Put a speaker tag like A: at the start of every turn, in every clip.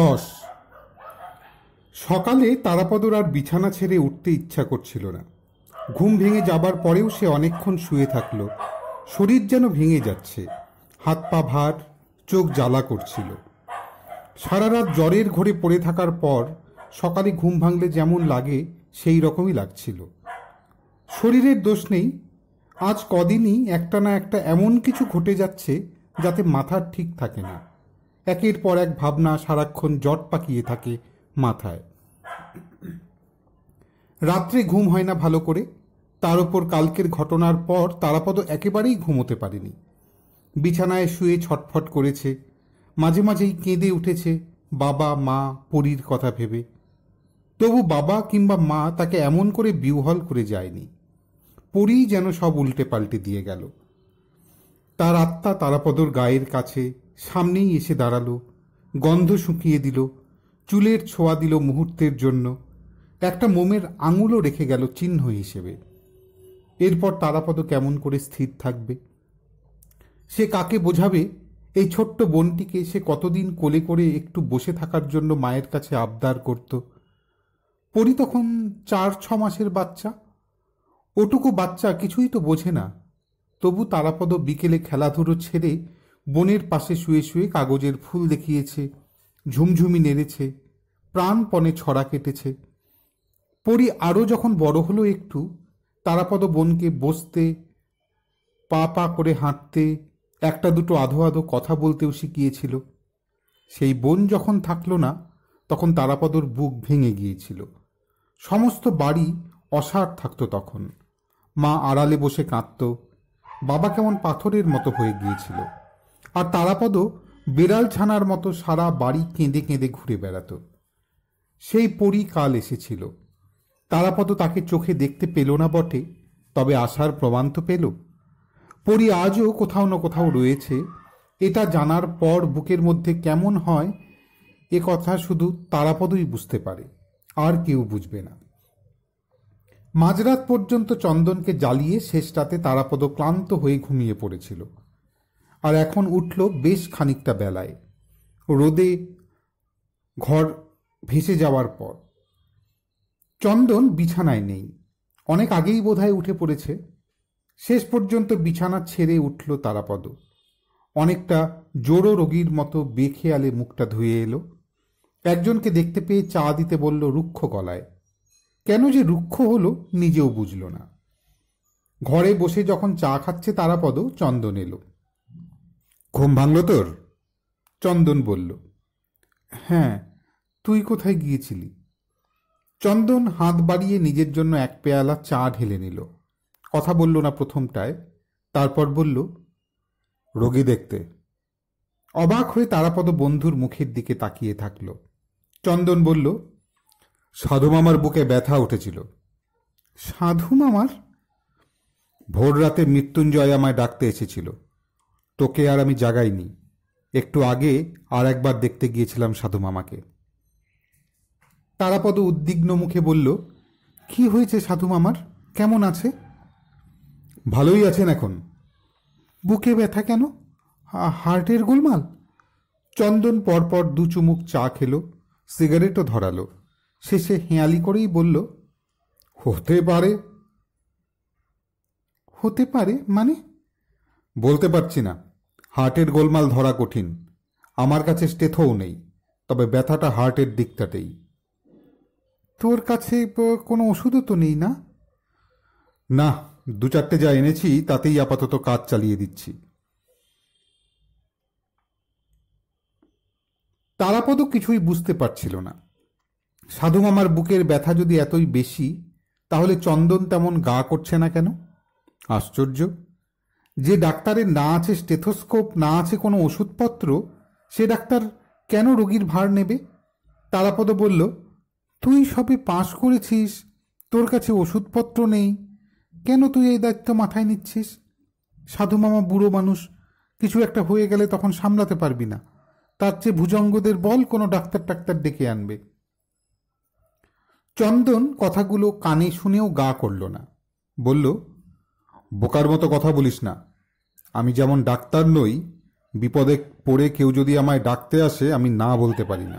A: দশ সকালে তারাপদর আর বিছানা ছেড়ে উঠতে ইচ্ছা করছিল না ঘুম ভেঙে যাবার পরেও সে অনেকক্ষণ শুয়ে থাকলো শরীর যেন ভেঙে যাচ্ছে হাত পা ভার চোখ জ্বালা করছিল সারা রাত জ্বরের ঘরে পড়ে থাকার পর সকালে ঘুম ভাঙলে যেমন লাগে সেই রকমই লাগছিল শরীরের দোষ নেই আজ কদিনই একটা না একটা এমন কিছু ঘটে যাচ্ছে যাতে মাথা ঠিক থাকে না একের পর এক ভাবনা সারাক্ষণ জট পাকিয়ে থাকে মাথায় রাত্রে ঘুম হয় না ভালো করে তার ওপর কালকের ঘটনার পর তারাপদ একেবারেই ঘুমোতে পারেনি বিছানায় শুয়ে ছটফট করেছে মাঝে মাঝেই কেঁদে উঠেছে বাবা মা পরীর কথা ভেবে তবু বাবা কিংবা মা তাকে এমন করে বিউহল করে যায়নি পরী যেন সব উল্টে পাল্টে দিয়ে গেল তার আত্মা তারাপদর গায়ের কাছে সামনেই এসে দাঁড়ালো গন্ধ শুকিয়ে দিল চুলের ছোঁয়া দিল মুহূর্তের জন্য একটা মোমের আঙুলও রেখে গেল চিহ্ন হিসেবে এরপর তারাপদ কেমন করে স্থির থাকবে সে কাকে বোঝাবে এই ছোট্ট বোনটিকে সে কতদিন কোলে করে একটু বসে থাকার জন্য মায়ের কাছে আবদার করত পরি তখন চার ছ মাসের বাচ্চা ওটুকু বাচ্চা কিছুই তো বোঝে না তবু তারাপদ বিকেলে খেলাধুলো ছেড়ে বনের পাশে শুয়ে শুয়ে কাগজের ফুল দেখিয়েছে ঝুমঝুমি নেড়েছে প্রাণপণে ছড়া কেটেছে পরি আরও যখন বড় হলো একটু তারাপদ বনকে বসতে পা পা করে হাঁটতে একটা দুটো আধো আধো কথা বলতেও শিখিয়েছিল সেই বন যখন থাকলো না তখন তারাপদর বুক ভেঙে গিয়েছিল সমস্ত বাড়ি অসার থাকতো তখন মা আড়ালে বসে কাঁদত বাবা কেমন পাথরের মতো হয়ে গিয়েছিল আর তারাপদ বিড়াল ছানার মতো সারা বাড়ি কেঁদে কেঁদে ঘুরে বেড়াত সেই পরী কাল এসেছিল তারাপদ তাকে চোখে দেখতে পেল না বটে তবে আসার প্রমাণ তো পেল পরি আজও কোথাও না কোথাও রয়েছে এটা জানার পর বুকের মধ্যে কেমন হয় এ কথা শুধু তারাপদই বুঝতে পারে আর কেউ বুঝবে না মাঝরাত পর্যন্ত চন্দনকে জ্বালিয়ে শেষ রাতে তারাপদ ক্লান্ত হয়ে ঘুমিয়ে পড়েছিল আর এখন উঠল বেশ খানিকটা বেলায় রোদে ঘর ভেসে যাওয়ার পর চন্দন বিছানায় নেই অনেক আগেই বোধহয় উঠে পড়েছে শেষ পর্যন্ত বিছানা ছেড়ে উঠল তারাপদ অনেকটা জোরো রোগীর মতো বেখেয়ালে মুখটা ধুয়ে এলো একজনকে দেখতে পেয়ে চা দিতে বলল রুক্ষ গলায় কেন যে রুক্ষ হলো নিজেও বুঝল না ঘরে বসে যখন চা খাচ্ছে তারাপদ চন্দন এলো ঘুম ভাঙল তোর চন্দন বলল হ্যাঁ তুই কোথায় গিয়েছিলি চন্দন হাত বাড়িয়ে নিজের জন্য এক পেয়ালা চা ঢেলে নিল কথা বলল না প্রথমটায় তারপর বলল রোগী দেখতে অবাক হয়ে তারাপদ বন্ধুর মুখের দিকে তাকিয়ে থাকল চন্দন বলল সাধু মামার বুকে ব্যথা উঠেছিল সাধু মামার ভোর রাতে মৃত্যুঞ্জয় আমায় ডাকতে এসেছিল তোকে আর আমি জাগাইনি একটু আগে আর একবার দেখতে গিয়েছিলাম সাধু মামাকে তারাপদ উদ্বিগ্ন মুখে বলল কি হয়েছে সাধু মামার কেমন আছে ভালোই আছেন এখন বুকে ব্যথা কেন হার্টের গোলমাল চন্দন পরপর দু চুমুক চা খেলো সিগারেটও ধরালো শেষে হেঁয়ালি করেই বলল হতে পারে হতে পারে মানে বলতে পারছি না হার্টের গোলমাল ধরা কঠিন আমার কাছে স্টেথও নেই তবে ব্যথাটা হার্টের দিকটাতেই তোর কাছে কোনো ওষুধও তো নেই না না দু চারটে যা এনেছি তাতেই আপাতত কাজ চালিয়ে দিচ্ছি তারাপদও কিছুই বুঝতে পারছিল না সাধু মামার বুকের ব্যথা যদি এতই বেশি তাহলে চন্দন তেমন গা করছে না কেন আশ্চর্য যে ডাক্তারের না আছে স্টেথোস্কোপ না আছে কোনো ওষুধপত্র সে ডাক্তার কেন রোগীর ভার নেবে তারাপদ বলল তুই সবে পাশ করেছিস তোর কাছে ওষুধপত্র নেই কেন তুই এই দায়িত্ব মাথায় নিচ্ছিস সাধু মামা বুড়ো মানুষ কিছু একটা হয়ে গেলে তখন সামলাতে পারবি না তার চেয়ে ভুজঙ্গদের বল কোনো ডাক্তার টাক্তার ডেকে আনবে চন্দন কথাগুলো কানে শুনেও গা করল না বলল বোকার মতো কথা বলিস না আমি যেমন ডাক্তার নই বিপদে পড়ে কেউ যদি আমায় ডাকতে আসে আমি না বলতে পারি না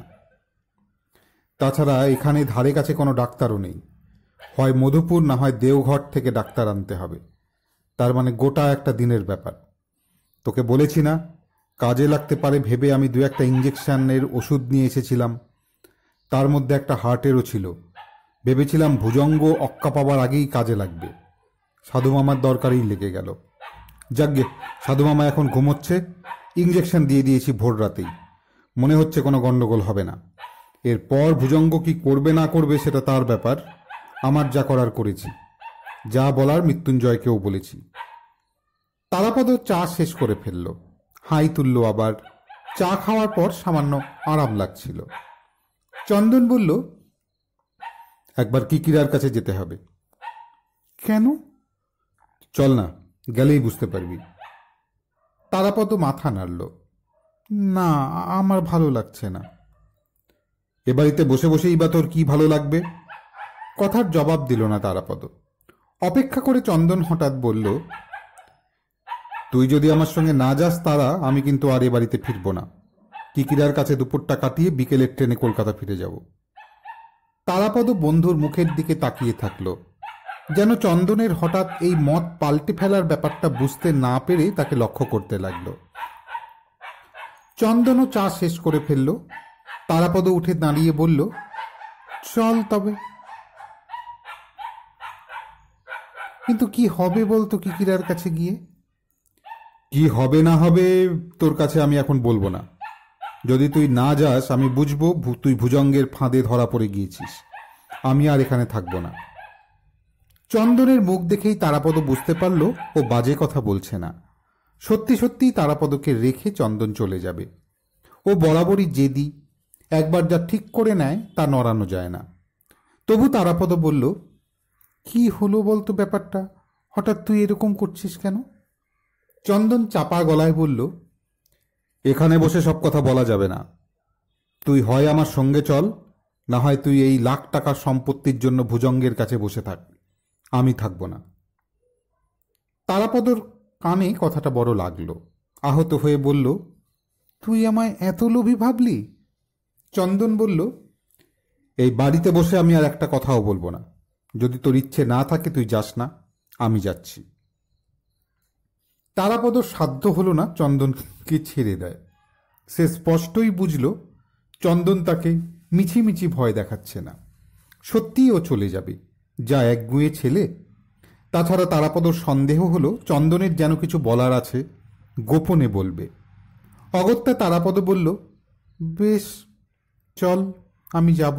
A: তাছাড়া এখানে ধারে কাছে কোনো ডাক্তারও নেই হয় মধুপুর না হয় দেওঘর থেকে ডাক্তার আনতে হবে তার মানে গোটা একটা দিনের ব্যাপার তোকে বলেছি না কাজে লাগতে পারে ভেবে আমি দু একটা ইঞ্জেকশানের ওষুধ নিয়ে এসেছিলাম তার মধ্যে একটা হার্টেরও ছিল ভেবেছিলাম ভুজঙ্গ অক্কা পাবার আগেই কাজে লাগবে সাধু মামার দরকারই লেগে গেল যাকগে সাধু মামা এখন ঘুমোচ্ছে ইঞ্জেকশন দিয়ে দিয়েছি ভোর রাতেই মনে হচ্ছে কোনো গণ্ডগোল হবে না এরপর ভুজঙ্গ কি করবে না করবে সেটা তার ব্যাপার আমার যা করার করেছি যা বলার মৃত্যুঞ্জয়কেও বলেছি তারাপদ চা শেষ করে ফেলল হাই তুলল আবার চা খাওয়ার পর সামান্য আরাম লাগছিল চন্দন বলল একবার কিকিরার কাছে যেতে হবে কেন চল না গেলেই বুঝতে পারবি তারাপদ মাথা নাড়ল না আমার ভালো লাগছে না এ বাড়িতে বসে বসেই বা তোর কি ভালো লাগবে কথার জবাব দিল না তারাপদ অপেক্ষা করে চন্দন হঠাৎ বলল তুই যদি আমার সঙ্গে না যাস তারা আমি কিন্তু আর এ বাড়িতে ফিরব না কিকিরার কাছে দুপুরটা কাটিয়ে বিকেলের ট্রেনে কলকাতা ফিরে যাব তারাপদ বন্ধুর মুখের দিকে তাকিয়ে থাকলো যেন চন্দনের হঠাৎ এই মত পাল্টে ফেলার ব্যাপারটা বুঝতে না পেরে তাকে লক্ষ্য করতে লাগল চন্দনও চা শেষ করে ফেলল তারাপদ উঠে দাঁড়িয়ে বলল চল তবে কিন্তু কি হবে বলতো কিকিরার কাছে গিয়ে কি হবে না হবে তোর কাছে আমি এখন বলবো না যদি তুই না যাস আমি বুঝবো তুই ভুজঙ্গের ফাঁদে ধরা পড়ে গিয়েছিস আমি আর এখানে থাকবো না চন্দনের মুখ দেখেই তারাপদ বুঝতে পারল ও বাজে কথা বলছে না সত্যি সত্যিই তারাপদকে রেখে চন্দন চলে যাবে ও বরাবরই জেদি একবার যা ঠিক করে নেয় তা নড়ানো যায় না তবু তারাপদ বলল কি হলো বলতো ব্যাপারটা হঠাৎ তুই এরকম করছিস কেন চন্দন চাপা গলায় বলল এখানে বসে সব কথা বলা যাবে না তুই হয় আমার সঙ্গে চল না হয় তুই এই লাখ টাকার সম্পত্তির জন্য ভুজঙ্গের কাছে বসে থাক আমি থাকব না তারাপদর কানে কথাটা বড় লাগলো আহত হয়ে বলল তুই আমায় এত লোভী ভাবলি চন্দন বলল এই বাড়িতে বসে আমি আর একটা কথাও বলবো না যদি তোর ইচ্ছে না থাকে তুই যাস না আমি যাচ্ছি তারাপদ সাধ্য হলো না চন্দনকে ছেড়ে দেয় সে স্পষ্টই বুঝল চন্দন তাকে মিছিমিছি ভয় দেখাচ্ছে না সত্যিই ও চলে যাবে যা একগুয়ে ছেলে তাছাড়া তারাপদর সন্দেহ হলো চন্দনের যেন কিছু বলার আছে গোপনে বলবে অগত্যা তারাপদ বলল বেশ চল আমি যাব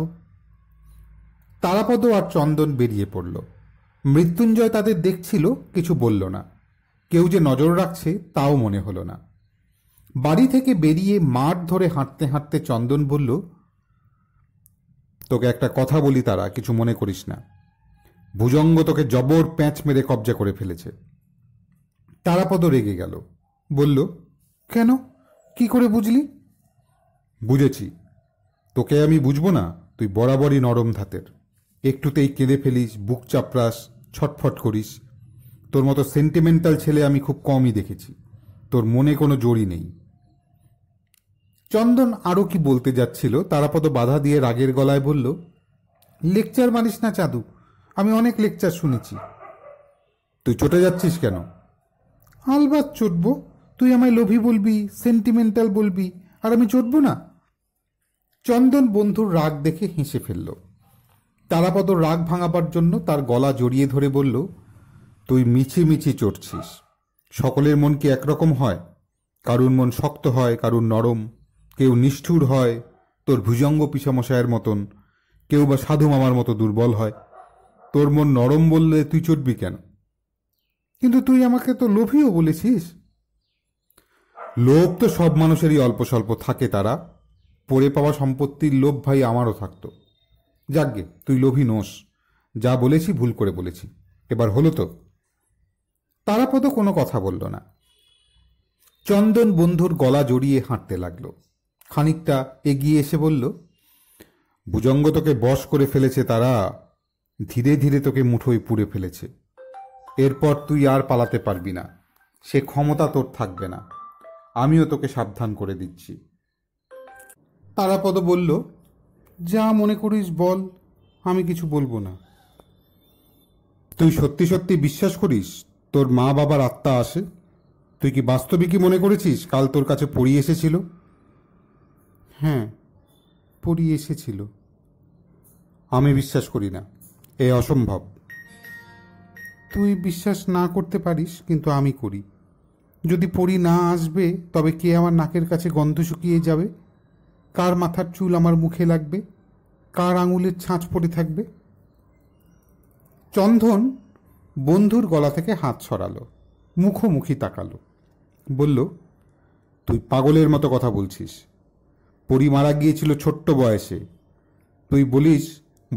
A: তারাপদ আর চন্দন বেরিয়ে পড়ল মৃত্যুঞ্জয় তাদের দেখছিল কিছু বলল না কেউ যে নজর রাখছে তাও মনে হল না বাড়ি থেকে বেরিয়ে মাঠ ধরে হাঁটতে হাঁটতে চন্দন বলল তোকে একটা কথা বলি তারা কিছু মনে করিস না ভুজঙ্গ তোকে জবর প্যাঁচ মেরে কবজা করে ফেলেছে তারাপদ রেগে গেল বলল কেন কি করে বুঝলি বুঝেছি তোকে আমি বুঝবো না তুই বরাবরই নরম ধাতের একটুতেই কেঁদে ফেলিস বুক চাপড়াস ছটফট করিস তোর মতো সেন্টিমেন্টাল ছেলে আমি খুব কমই দেখেছি তোর মনে কোনো জোরই নেই চন্দন আরও কি বলতে যাচ্ছিল তারাপদ বাধা দিয়ে রাগের গলায় বলল লেকচার মানিস না চাঁদু আমি অনেক লেকচার শুনেছি তুই চটে যাচ্ছিস কেন আলবাত চটব তুই আমায় লোভি বলবি সেন্টিমেন্টাল বলবি আর আমি চটব না চন্দন বন্ধুর রাগ দেখে হেসে ফেলল তারাপদ রাগ ভাঙাবার জন্য তার গলা জড়িয়ে ধরে বলল তুই মিছি মিছি চটছিস সকলের মন কি একরকম হয় কারুর মন শক্ত হয় কারুর নরম কেউ নিষ্ঠুর হয় তোর ভুজঙ্গ পিসামশায়ের মতন কেউ বা সাধু মামার মতো দুর্বল হয় তোর মন নরম বললে তুই চটবি কেন কিন্তু তুই আমাকে তো লোভীও বলেছিস লোভ তো সব মানুষেরই অল্প স্বল্প থাকে তারা পড়ে পাওয়া সম্পত্তির লোভ ভাই আমারও থাকতো যাকগে তুই লোভী নোস যা বলেছি ভুল করে বলেছি এবার হলো তো তারাপদ কোনো কথা বলল না চন্দন বন্ধুর গলা জড়িয়ে হাঁটতে লাগলো খানিকটা এগিয়ে এসে বলল ভুজঙ্গ তোকে বশ করে ফেলেছে তারা ধীরে ধীরে তোকে মুঠোয় পুড়ে ফেলেছে এরপর তুই আর পালাতে পারবি না সে ক্ষমতা তোর থাকবে না আমিও তোকে সাবধান করে দিচ্ছি তারাপদ বলল যা মনে করিস বল আমি কিছু বলবো না তুই সত্যি সত্যি বিশ্বাস করিস তোর মা বাবার আত্মা আসে তুই কি বাস্তবিকই মনে করেছিস কাল তোর কাছে পড়িয়ে এসেছিল হ্যাঁ পড়িয়ে এসেছিল আমি বিশ্বাস করি না এ অসম্ভব তুই বিশ্বাস না করতে পারিস কিন্তু আমি করি যদি পরি না আসবে তবে কে আমার নাকের কাছে গন্ধ শুকিয়ে যাবে কার মাথার চুল আমার মুখে লাগবে কার আঙুলের ছাঁচ পড়ে থাকবে চন্দন বন্ধুর গলা থেকে হাত সরালো মুখোমুখি তাকালো বলল তুই পাগলের মতো কথা বলছিস পরি মারা গিয়েছিল ছোট্ট বয়সে তুই বলিস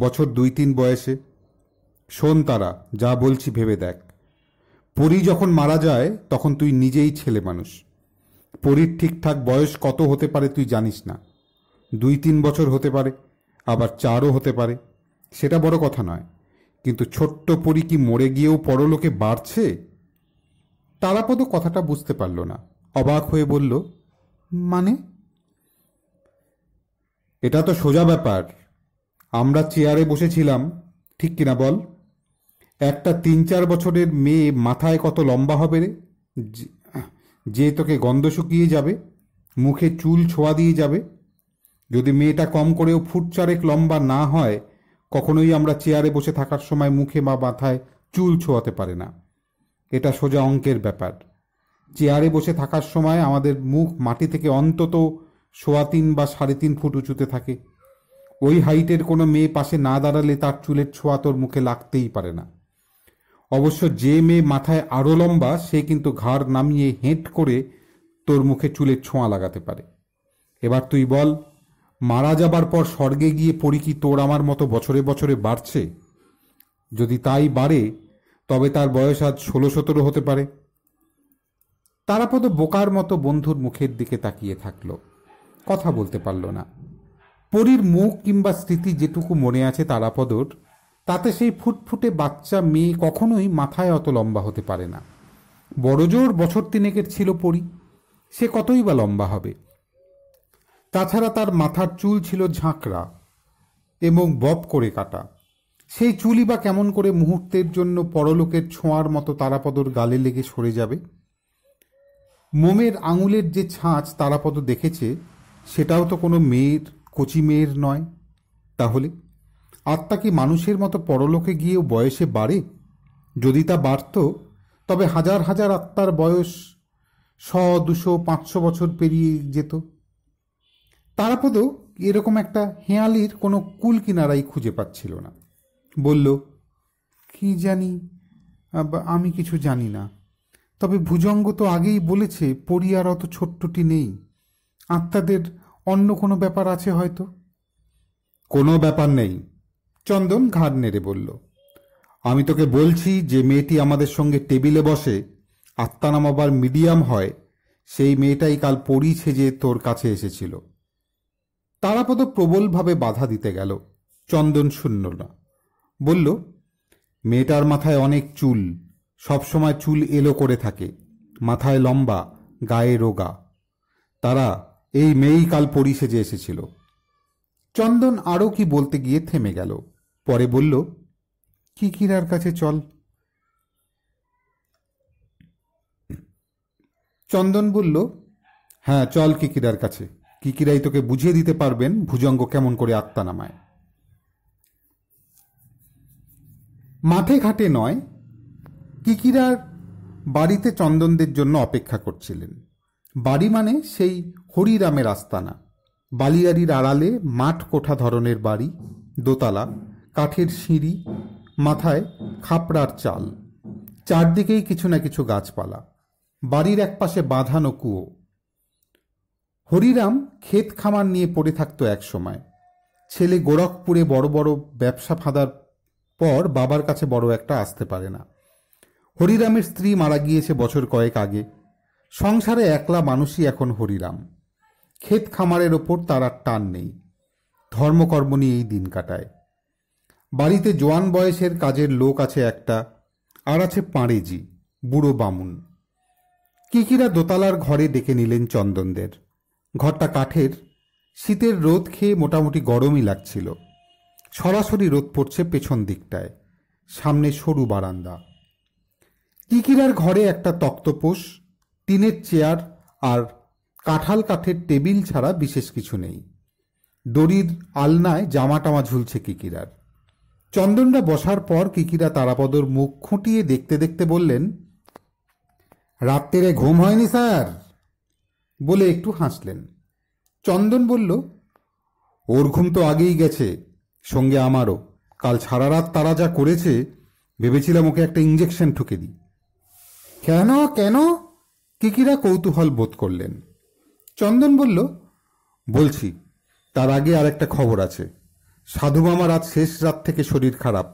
A: বছর দুই তিন বয়সে শোন তারা যা বলছি ভেবে দেখ পরি যখন মারা যায় তখন তুই নিজেই ছেলে মানুষ পরীর ঠিকঠাক বয়স কত হতে পারে তুই জানিস না দুই তিন বছর হতে পারে আবার চারও হতে পারে সেটা বড় কথা নয় কিন্তু ছোট্ট পরি কি মরে গিয়েও পরলোকে বাড়ছে তারাপদ কথাটা বুঝতে পারল না অবাক হয়ে বলল মানে এটা তো সোজা ব্যাপার আমরা চেয়ারে বসেছিলাম ঠিক কিনা বল একটা তিন চার বছরের মেয়ে মাথায় কত লম্বা হবে রে যে তোকে গন্ধ শুকিয়ে যাবে মুখে চুল ছোঁয়া দিয়ে যাবে যদি মেয়েটা কম করেও ফুট চারেক লম্বা না হয় কখনোই আমরা চেয়ারে বসে থাকার সময় মুখে বা মাথায় চুল ছোঁয়াতে পারে না এটা সোজা অঙ্কের ব্যাপার চেয়ারে বসে থাকার সময় আমাদের মুখ মাটি থেকে অন্তত সোয়া তিন বা সাড়ে তিন ফুট উঁচুতে থাকে ওই হাইটের কোনো মেয়ে পাশে না দাঁড়ালে তার চুলের ছোঁয়া তোর মুখে লাগতেই পারে না অবশ্য যে মেয়ে মাথায় আরও লম্বা সে কিন্তু ঘাড় নামিয়ে হেঁট করে তোর মুখে চুলের ছোঁয়া লাগাতে পারে এবার তুই বল মারা যাবার পর স্বর্গে গিয়ে পড়ি কি তোর আমার মতো বছরে বছরে বাড়ছে যদি তাই বাড়ে তবে তার বয়স আজ ষোলো সতেরো হতে পারে তারাপদ বোকার মতো বন্ধুর মুখের দিকে তাকিয়ে থাকল কথা বলতে পারল না পরীর মুখ কিংবা স্মৃতি যেটুকু মনে আছে তারাপদর তাতে সেই ফুটফুটে বাচ্চা মেয়ে কখনোই মাথায় অত লম্বা হতে পারে না বড়জোর বছর তিনেকের ছিল পরি সে কতই বা লম্বা হবে তাছাড়া তার মাথার চুল ছিল ঝাঁকড়া এবং বব করে কাটা সেই চুলই বা কেমন করে মুহূর্তের জন্য পরলোকের ছোঁয়ার মতো তারাপদর গালে লেগে সরে যাবে মোমের আঙুলের যে ছাঁচ তারাপদ দেখেছে সেটাও তো কোনো মেয়ের কচি মেয়ের নয় তাহলে আত্মা কি মানুষের মতো পরলোকে গিয়েও বয়সে বাড়ে যদি তা বাড়ত তবে হাজার হাজার আত্মার বয়স শ দুশো পাঁচশো বছর পেরিয়ে যেত তারাপদ এরকম একটা হেঁয়ালির কোনো কুল কিনারাই খুঁজে পাচ্ছিল না বলল কি জানি আমি কিছু জানি না তবে ভুজঙ্গ তো আগেই বলেছে পরিয়ার অত ছোট্টটি নেই আত্মাদের অন্য কোনো ব্যাপার আছে হয়তো কোনো ব্যাপার নেই চন্দন ঘাড় নেড়ে বলল আমি তোকে বলছি যে মেয়েটি আমাদের সঙ্গে টেবিলে বসে আত্মানাম আবার মিডিয়াম হয় সেই মেয়েটাই কাল পড়ি ছেজে তোর কাছে এসেছিল তারাপদ প্রবলভাবে বাধা দিতে গেল চন্দন শূন্য না বলল মেয়েটার মাথায় অনেক চুল সবসময় চুল এলো করে থাকে মাথায় লম্বা গায়ে রোগা তারা এই মেয়েই কাল পরি সেজে এসেছিল চন্দন আরও কি বলতে গিয়ে থেমে গেল পরে বলল কিরার কাছে চল চন্দন বলল হ্যাঁ চল কিকিরার কাছে কিকিরাই তোকে বুঝিয়ে দিতে পারবেন ভুজঙ্গ কেমন করে আত্মা নামায় মাঠে ঘাটে নয় কিকিরার বাড়িতে চন্দনদের জন্য অপেক্ষা করছিলেন বাড়ি মানে সেই হরিরামের আস্তানা বালিয়ারির আড়ালে মাঠ কোঠা ধরনের বাড়ি দোতলা কাঠের সিঁড়ি মাথায় খাপড়ার চাল চারদিকেই কিছু না কিছু গাছপালা বাড়ির একপাশে বাঁধানো কুয়ো হরিরাম ক্ষেত খামার নিয়ে পড়ে থাকত এক সময় ছেলে গোরখপুরে বড় বড় ব্যবসা ফাঁদার পর বাবার কাছে বড় একটা আসতে পারে না হরিরামের স্ত্রী মারা গিয়েছে বছর কয়েক আগে সংসারে একলা মানুষই এখন হরিরাম ক্ষেত খামারের ওপর তার আর টান নেই ধর্মকর্ম নিয়েই দিন কাটায় বাড়িতে জোয়ান বয়সের কাজের লোক আছে একটা আর আছে পাঁড়েজি বুড়ো বামুন কিকিরা দোতলার ঘরে ডেকে নিলেন চন্দনদের ঘরটা কাঠের শীতের রোদ খেয়ে মোটামুটি গরমই লাগছিল সরাসরি রোদ পড়ছে পেছন দিকটায় সামনে সরু বারান্দা কিকিরার ঘরে একটা তক্তপোষ টিনের চেয়ার আর কাঁঠাল কাঠের টেবিল ছাড়া বিশেষ কিছু নেই দড়ির আলনায় জামা টামা ঝুলছে কিকিরার চন্দনরা বসার পর কিকিরা তারাপদর মুখ খুঁটিয়ে দেখতে দেখতে বললেন রাত্রেরে ঘুম হয়নি স্যার বলে একটু হাসলেন চন্দন বলল ওর ঘুম তো আগেই গেছে সঙ্গে আমারও কাল সারা রাত তারা যা করেছে ভেবেছিলাম ওকে একটা ইঞ্জেকশন ঠুকে দিই কেন কেন কিকিরা কৌতূহল বোধ করলেন চন্দন বলল বলছি তার আগে আর একটা খবর আছে সাধু মামার আজ শেষ রাত থেকে শরীর খারাপ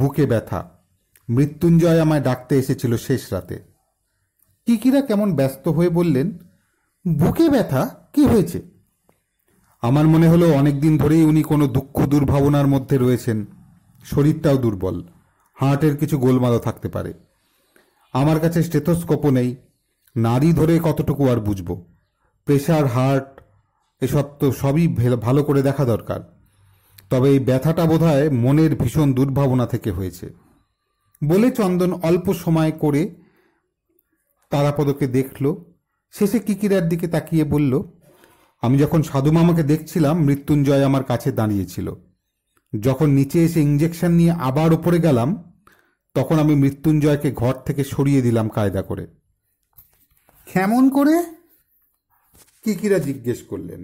A: বুকে ব্যথা মৃত্যুঞ্জয় আমায় ডাকতে এসেছিল শেষ রাতে টিকিরা কেমন ব্যস্ত হয়ে বললেন বুকে ব্যথা কি হয়েছে আমার মনে হলো অনেকদিন ধরেই উনি কোনো দুঃখ দুর্ভাবনার মধ্যে রয়েছেন শরীরটাও দুর্বল হার্টের কিছু গোলমালও থাকতে পারে আমার কাছে স্টেথোস্কোপও নেই নারী ধরে কতটুকু আর বুঝবো প্রেশার হার্ট এসব তো সবই ভালো করে দেখা দরকার তবে এই ব্যথাটা বোধ মনের ভীষণ দুর্ভাবনা থেকে হয়েছে বলে চন্দন অল্প সময় করে তারাপদকে দেখল শেষে কিকিরার দিকে তাকিয়ে বলল আমি যখন সাধু মামাকে দেখছিলাম মৃত্যুঞ্জয় আমার কাছে দাঁড়িয়েছিল যখন নিচে এসে ইঞ্জেকশন নিয়ে আবার উপরে গেলাম তখন আমি মৃত্যুঞ্জয়কে ঘর থেকে সরিয়ে দিলাম কায়দা করে কেমন করে কিরা জিজ্ঞেস করলেন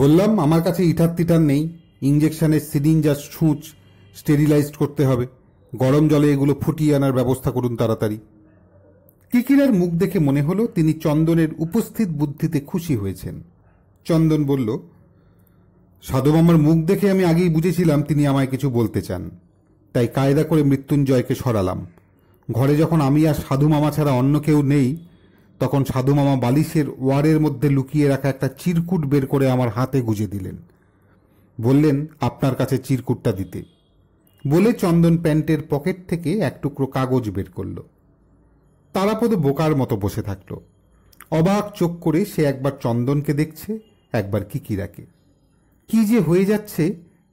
A: বললাম আমার কাছে ইটার তিটার নেই ইঞ্জেকশনের সিরিঞ্জ আর সূঁচ স্টেরিলাইজড করতে হবে গরম জলে এগুলো ফুটিয়ে আনার ব্যবস্থা করুন তাড়াতাড়ি কিকিরার মুখ দেখে মনে হলো তিনি চন্দনের উপস্থিত বুদ্ধিতে খুশি হয়েছেন চন্দন বলল সাধব আমার মুখ দেখে আমি আগেই বুঝেছিলাম তিনি আমায় কিছু বলতে চান তাই কায়দা করে মৃত্যুঞ্জয়কে সরালাম ঘরে যখন আমি আর সাধু মামা ছাড়া অন্য কেউ নেই তখন সাধুমামা বালিশের ওয়ারের মধ্যে লুকিয়ে রাখা একটা চিরকুট বের করে আমার হাতে গুজে দিলেন বললেন আপনার কাছে চিরকুটটা দিতে বলে চন্দন প্যান্টের পকেট থেকে এক টুকরো কাগজ বের করল তারাপদ বোকার মতো বসে থাকল অবাক চোখ করে সে একবার চন্দনকে দেখছে একবার কিকিরাকে কি যে হয়ে যাচ্ছে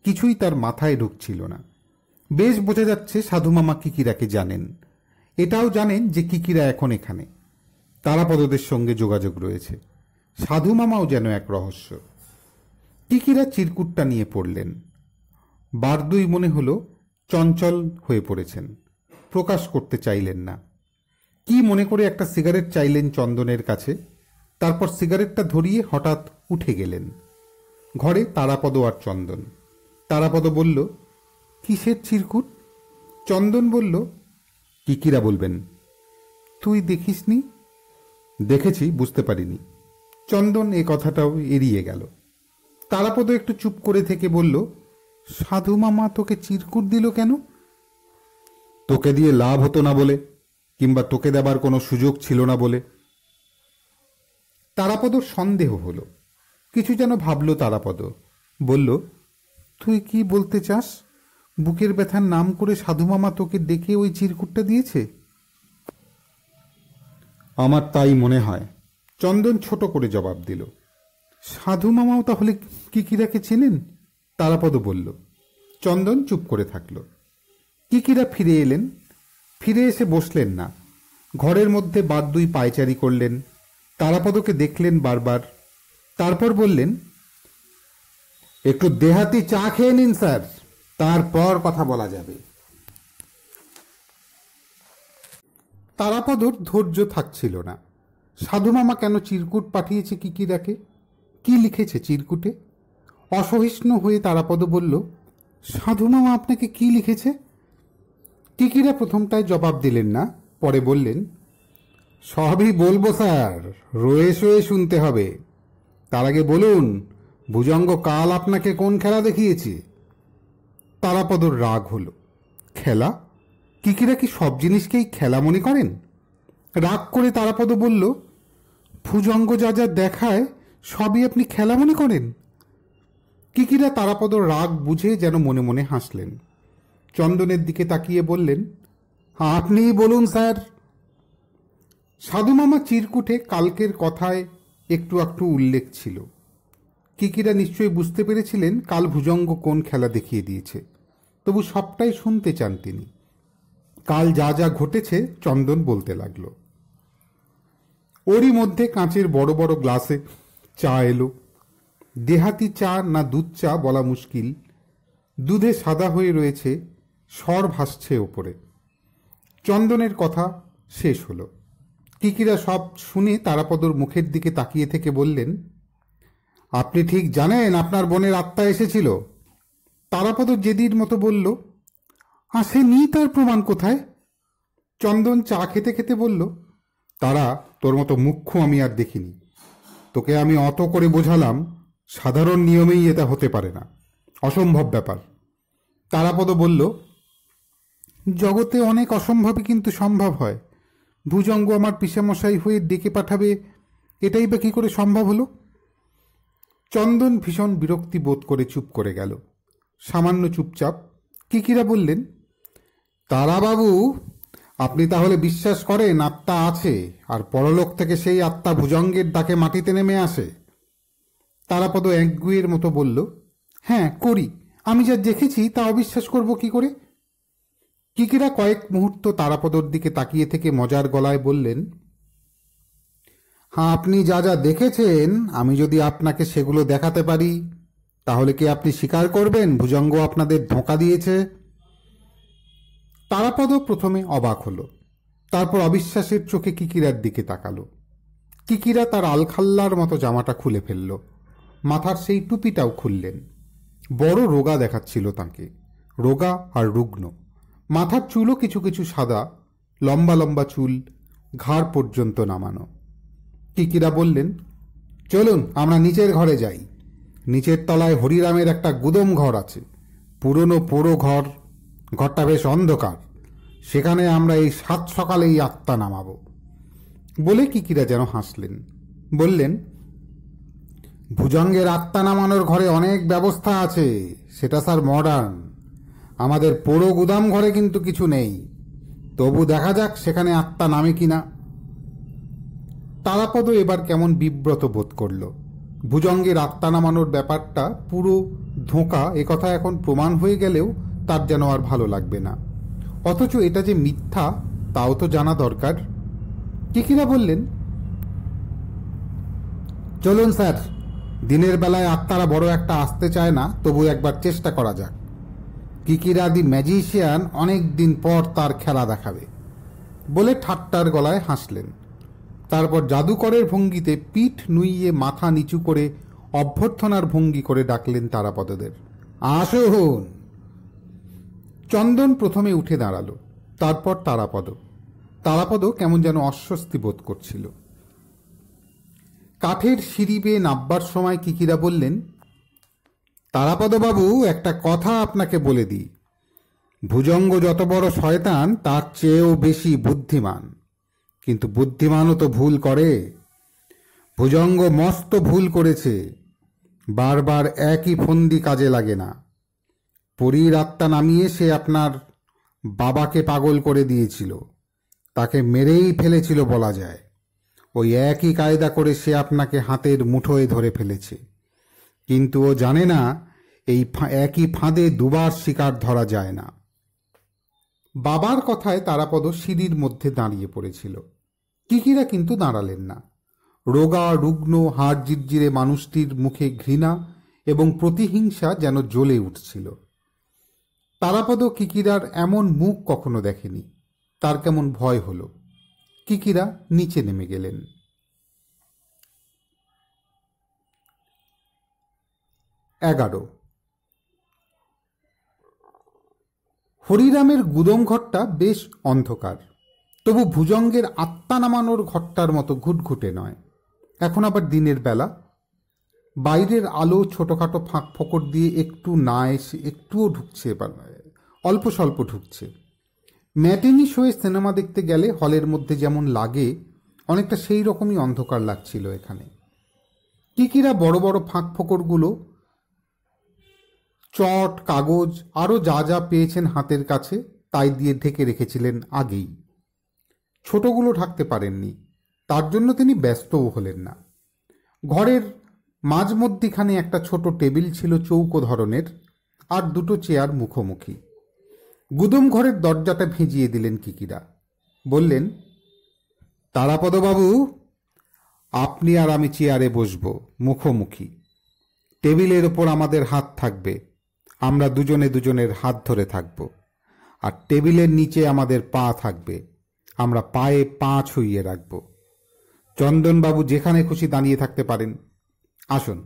A: কিছুই তার মাথায় ঢুকছিল না বেশ বোঝা যাচ্ছে সাধুমামা কিকিরাকে জানেন এটাও জানেন যে কিকিরা এখন এখানে তারাপদদের সঙ্গে যোগাযোগ রয়েছে সাধু মামাও যেন এক রহস্য টিকিরা চিরকুটটা নিয়ে পড়লেন বারদুই মনে হলো চঞ্চল হয়ে পড়েছেন প্রকাশ করতে চাইলেন না কি মনে করে একটা সিগারেট চাইলেন চন্দনের কাছে তারপর সিগারেটটা ধরিয়ে হঠাৎ উঠে গেলেন ঘরে তারাপদ আর চন্দন তারাপদ বলল কিসের চিরকুট চন্দন বলল টিকিরা বলবেন তুই দেখিসনি দেখেছি বুঝতে পারিনি চন্দন এ কথাটাও এড়িয়ে গেল তারাপদ একটু চুপ করে থেকে বলল সাধু মামা তোকে চিরকুট দিল কেন তোকে দিয়ে লাভ হতো না বলে কিংবা তোকে দেবার কোনো সুযোগ ছিল না বলে তারাপদ সন্দেহ হলো কিছু যেন ভাবল তারাপদ বলল তুই কি বলতে চাস বুকের ব্যথার নাম করে সাধু মামা তোকে ডেকে ওই চিরকুটটা দিয়েছে আমার তাই মনে হয় চন্দন ছোট করে জবাব দিল সাধু মামাও তাহলে কিকিরাকে চেনেন তারাপদ বলল চন্দন চুপ করে থাকল কিকিরা ফিরে এলেন ফিরে এসে বসলেন না ঘরের মধ্যে বাদ দুই পায়চারি করলেন তারাপদকে দেখলেন বারবার তারপর বললেন একটু দেহাতি চা খেয়ে নিন স্যার তারপর কথা বলা যাবে তারাপদর ধৈর্য থাকছিল না সাধুমামা কেন চিরকুট পাঠিয়েছে কি কি দেখে কি লিখেছে চিরকুটে অসহিষ্ণু হয়ে তারাপদ বলল সাধুমামা আপনাকে কি লিখেছে টিকিরা প্রথমটায় জবাব দিলেন না পরে বললেন সবই বলবো স্যার রয়ে শোয়ে শুনতে হবে তার আগে বলুন ভুজঙ্গ কাল আপনাকে কোন খেলা দেখিয়েছে তারাপদর রাগ হলো খেলা কিকিরা কি সব জিনিসকেই খেলা মনে করেন রাগ করে তারাপদ বলল ভুজঙ্গ যা যা দেখায় সবই আপনি খেলা মনে করেন কিকিরা তারাপদ রাগ বুঝে যেন মনে মনে হাসলেন চন্দনের দিকে তাকিয়ে বললেন আপনিই বলুন স্যার সাধুমামা চিরকুটে কালকের কথায় একটু একটু উল্লেখ ছিল কিকিরা নিশ্চয়ই বুঝতে পেরেছিলেন কাল ভুজঙ্গ কোন খেলা দেখিয়ে দিয়েছে তবু সবটাই শুনতে চান তিনি কাল যা যা ঘটেছে চন্দন বলতে লাগল ওরই মধ্যে কাঁচের বড় বড় গ্লাসে চা এলো দেহাতি চা না দুধ চা বলা মুশকিল দুধে সাদা হয়ে রয়েছে স্বর ভাসছে ওপরে চন্দনের কথা শেষ হলো কিকিরা সব শুনে তারাপদর মুখের দিকে তাকিয়ে থেকে বললেন আপনি ঠিক জানেন আপনার বোনের আত্মা এসেছিল তারাপদ জেদির মতো বলল আসেনি তার প্রমাণ কোথায় চন্দন চা খেতে খেতে বলল তারা তোর মতো মুখ্য আমি আর দেখিনি তোকে আমি অত করে বোঝালাম সাধারণ নিয়মেই এটা হতে পারে না অসম্ভব ব্যাপার তারাপদ বলল জগতে অনেক অসম্ভবই কিন্তু সম্ভব হয় ভুজঙ্গ আমার পিসামশাই হয়ে ডেকে পাঠাবে এটাই বা কী করে সম্ভব হলো চন্দন ভীষণ বিরক্তি বোধ করে চুপ করে গেল সামান্য চুপচাপ কিকিরা বললেন তারাবাবু আপনি তাহলে বিশ্বাস করেন আত্মা আছে আর পরলোক থেকে সেই আত্মা ভুজঙ্গের ডাকে মাটিতে নেমে আসে তারাপদ একগুয়ের মতো বলল হ্যাঁ করি আমি যা দেখেছি তা অবিশ্বাস করব কি করে কিকিরা কয়েক মুহূর্ত তারাপদর দিকে তাকিয়ে থেকে মজার গলায় বললেন হ্যাঁ আপনি যা যা দেখেছেন আমি যদি আপনাকে সেগুলো দেখাতে পারি তাহলে কি আপনি স্বীকার করবেন ভুজঙ্গ আপনাদের ধোঁকা দিয়েছে তারাপদ প্রথমে অবাক হলো তারপর অবিশ্বাসের চোখে কিকিরার দিকে তাকালো কিকিরা তার আলখাল্লার মতো জামাটা খুলে ফেলল মাথার সেই টুপিটাও খুললেন বড় রোগা দেখাচ্ছিল তাকে রোগা আর রুগ্ন মাথার চুলও কিছু কিছু সাদা লম্বা লম্বা চুল ঘাড় পর্যন্ত নামানো কিকিরা বললেন চলুন আমরা নিচের ঘরে যাই নিচের তলায় হরিরামের একটা গুদম ঘর আছে পুরনো পোড়ো ঘর ঘরটা বেশ অন্ধকার সেখানে আমরা এই সাত সকালেই আত্মা নামাব বলে কিকিরা যেন হাসলেন বললেন ভুজঙ্গের আত্মা নামানোর ঘরে অনেক ব্যবস্থা আছে সেটা স্যার মডার্ন আমাদের পোড়ো গুদাম ঘরে কিন্তু কিছু নেই তবু দেখা যাক সেখানে আত্মা নামে কি না তারাপদ এবার কেমন বিব্রত বোধ করল ভুজঙ্গের আত্মা নামানোর ব্যাপারটা পুরো ধোঁকা একথা এখন প্রমাণ হয়ে গেলেও তার যেন আর ভালো লাগবে না অথচ এটা যে মিথ্যা তাও তো জানা দরকার টিকিরা বললেন চলুন স্যার দিনের বেলায় আত্মারা বড় একটা আসতে চায় না তবু একবার চেষ্টা করা যাক কিকিরা দি ম্যাজিশিয়ান অনেক দিন পর তার খেলা দেখাবে বলে ঠাট্টার গলায় হাসলেন তারপর জাদুকরের ভঙ্গিতে পিঠ নুইয়ে মাথা নিচু করে অভ্যর্থনার ভঙ্গি করে ডাকলেন তারাপদদের আসুন চন্দন প্রথমে উঠে দাঁড়ালো তারপর তারাপদ তারাপদ কেমন যেন অস্বস্তি বোধ করছিল কাঠের সিঁড়ি বেয়ে নাববার সময় কিকিরা বললেন তারাপদবাবু একটা কথা আপনাকে বলে দিই ভুজঙ্গ যত বড় শয়তান তার চেয়েও বেশি বুদ্ধিমান কিন্তু বুদ্ধিমানও তো ভুল করে ভুজঙ্গ মস্ত ভুল করেছে বারবার একই ফন্দি কাজে লাগে না পরীর আত্মা নামিয়ে সে আপনার বাবাকে পাগল করে দিয়েছিল তাকে মেরেই ফেলেছিল বলা যায় ওই একই কায়দা করে সে আপনাকে হাতের মুঠোয় ধরে ফেলেছে কিন্তু ও জানে না এই একই ফাঁদে দুবার শিকার ধরা যায় না বাবার কথায় তারাপদ সিঁড়ির মধ্যে দাঁড়িয়ে পড়েছিল কিকিরা কিন্তু দাঁড়ালেন না রোগা রুগ্ন হাড় জিরজিরে মানুষটির মুখে ঘৃণা এবং প্রতিহিংসা যেন জ্বলে উঠছিল তারাপদ কিকিরার এমন মুখ কখনো দেখেনি তার কেমন ভয় হলো কিকিরা নিচে নেমে গেলেন এগারো হরিরামের গুদম ঘরটা বেশ অন্ধকার তবু ভুজঙ্গের আত্মা নামানোর ঘরটার মতো ঘুটঘুটে নয় এখন আবার দিনের বেলা বাইরের আলো ছোটোখাটো ফাঁক ফকর দিয়ে একটু না এসে একটুও ঢুকছে এবার অল্প স্বল্প ঢুকছে ম্যাটেনি শোয়ে সিনেমা দেখতে গেলে হলের মধ্যে যেমন লাগে অনেকটা সেই রকমই অন্ধকার লাগছিল এখানে কিকিরা বড় বড় ফাঁক ফকরগুলো চট কাগজ আরও যা যা পেয়েছেন হাতের কাছে তাই দিয়ে ঢেকে রেখেছিলেন আগেই ছোটগুলো ঢাকতে পারেননি তার জন্য তিনি ব্যস্তও হলেন না ঘরের মাঝ মধ্যিখানে একটা ছোট টেবিল ছিল চৌকো ধরনের আর দুটো চেয়ার মুখোমুখি গুদুম ঘরের দরজাটা ভিজিয়ে দিলেন কিকিরা বললেন তারাপদবাবু আপনি আর আমি চেয়ারে বসব মুখোমুখি টেবিলের ওপর আমাদের হাত থাকবে আমরা দুজনে দুজনের হাত ধরে থাকব আর টেবিলের নিচে আমাদের পা থাকবে আমরা পায়ে পা ছুঁইয়ে রাখব চন্দনবাবু যেখানে খুশি দাঁড়িয়ে থাকতে পারেন আসুন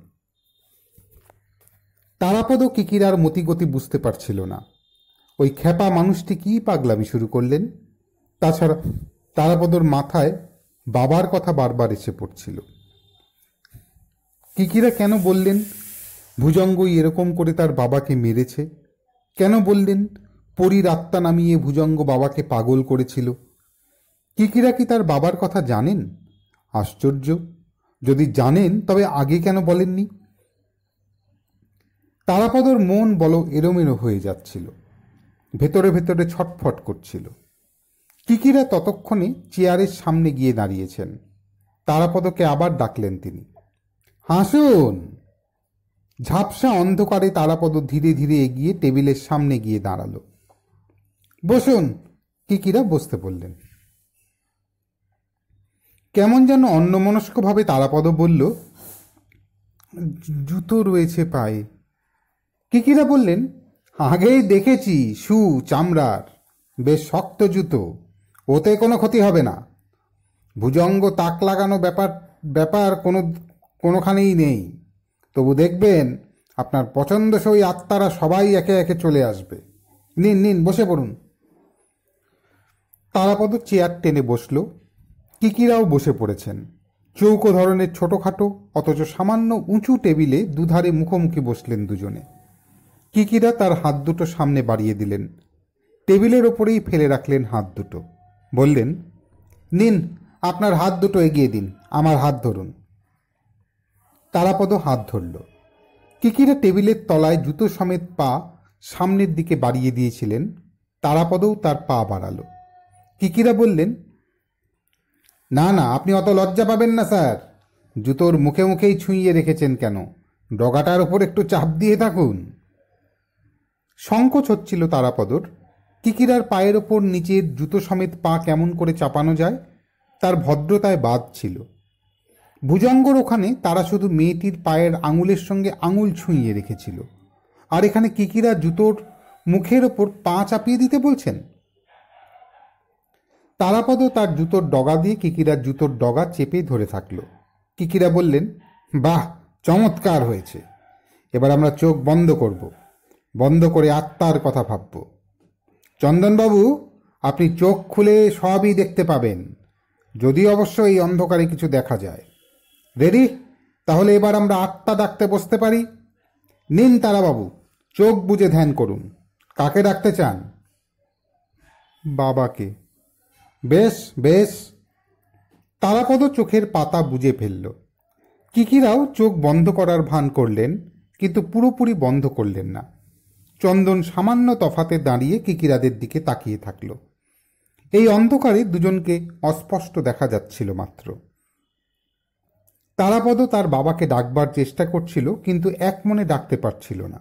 A: তারাপদ কিকিরার মতিগতি বুঝতে পারছিল না ওই খেপা মানুষটি কি পাগলামি শুরু করলেন তাছাড়া তারাপদর মাথায় বাবার কথা বারবার এসে পড়ছিল কিকিরা কেন বললেন ভুজঙ্গই এরকম করে তার বাবাকে মেরেছে কেন বললেন পরীর আত্মা নামিয়ে ভুজঙ্গ বাবাকে পাগল করেছিল কিকিরা কি তার বাবার কথা জানেন আশ্চর্য যদি জানেন তবে আগে কেন বলেননি তারাপদর মন বলো এরোমেরো হয়ে যাচ্ছিল ভেতরে ভেতরে ছটফট করছিল কিকিরা ততক্ষণে চেয়ারের সামনে গিয়ে দাঁড়িয়েছেন তারাপদকে আবার ডাকলেন তিনি হাসুন ঝাপসা অন্ধকারে তারাপদ ধীরে ধীরে এগিয়ে টেবিলের সামনে গিয়ে দাঁড়ালো বসুন কিকিরা বসতে বললেন কেমন যেন অন্যমনস্কভাবে তারাপদ বলল জুতো রয়েছে পায়ে কিকিরা বললেন আগেই দেখেছি সু চামড়ার বেশ শক্ত জুতো ওতে কোনো ক্ষতি হবে না ভুজঙ্গ তাক লাগানো ব্যাপার ব্যাপার কোনো কোনোখানেই নেই তবু দেখবেন আপনার পছন্দসই আত্মারা সবাই একে একে চলে আসবে নিন নিন বসে পড়ুন তারাপদ চেয়ার টেনে বসলো কিকিরাও বসে পড়েছেন চৌকো ধরনের ছোটোখাটো অথচ সামান্য উঁচু টেবিলে দুধারে মুখোমুখি বসলেন দুজনে কিকিরা তার হাত দুটো সামনে বাড়িয়ে দিলেন টেবিলের ওপরেই ফেলে রাখলেন হাত দুটো বললেন নিন আপনার হাত দুটো এগিয়ে দিন আমার হাত ধরুন তারাপদ হাত ধরল কিকিরা টেবিলের তলায় জুতো সমেত পা সামনের দিকে বাড়িয়ে দিয়েছিলেন তারাপদও তার পা বাড়ালো কিকিরা বললেন না না আপনি অত লজ্জা পাবেন না স্যার জুতোর মুখে মুখেই ছুঁইয়ে রেখেছেন কেন ডগাটার ওপর একটু চাপ দিয়ে থাকুন সংকোচ হচ্ছিল তারাপদর কিকিরার পায়ের ওপর নিচের জুতো সমেত পা কেমন করে চাপানো যায় তার ভদ্রতায় বাদ ছিল ভুজঙ্গর ওখানে তারা শুধু মেয়েটির পায়ের আঙুলের সঙ্গে আঙুল ছুঁইয়ে রেখেছিল আর এখানে কিকিরা জুতোর মুখের ওপর পা চাপিয়ে দিতে বলছেন তারাপদ তার জুতোর ডগা দিয়ে কিকিরার জুতোর ডগা চেপে ধরে থাকল কিকিরা বললেন বাহ চমৎকার হয়েছে এবার আমরা চোখ বন্ধ করব বন্ধ করে আত্মার কথা ভাবব চন্দনবাবু আপনি চোখ খুলে সবই দেখতে পাবেন যদি অবশ্য এই অন্ধকারে কিছু দেখা যায় রেডি তাহলে এবার আমরা আত্মা ডাকতে বসতে পারি নিন তারাবাবু চোখ বুঝে ধ্যান করুন কাকে ডাকতে চান বাবাকে বেশ বেশ তারাপদ চোখের পাতা বুঝে ফেলল কিকিরাও চোখ বন্ধ করার ভান করলেন কিন্তু পুরোপুরি বন্ধ করলেন না চন্দন সামান্য তফাতে দাঁড়িয়ে কিকিরাদের দিকে তাকিয়ে থাকল এই অন্ধকারে দুজনকে অস্পষ্ট দেখা যাচ্ছিল মাত্র তারাপদ তার বাবাকে ডাকবার চেষ্টা করছিল কিন্তু এক মনে ডাকতে পারছিল না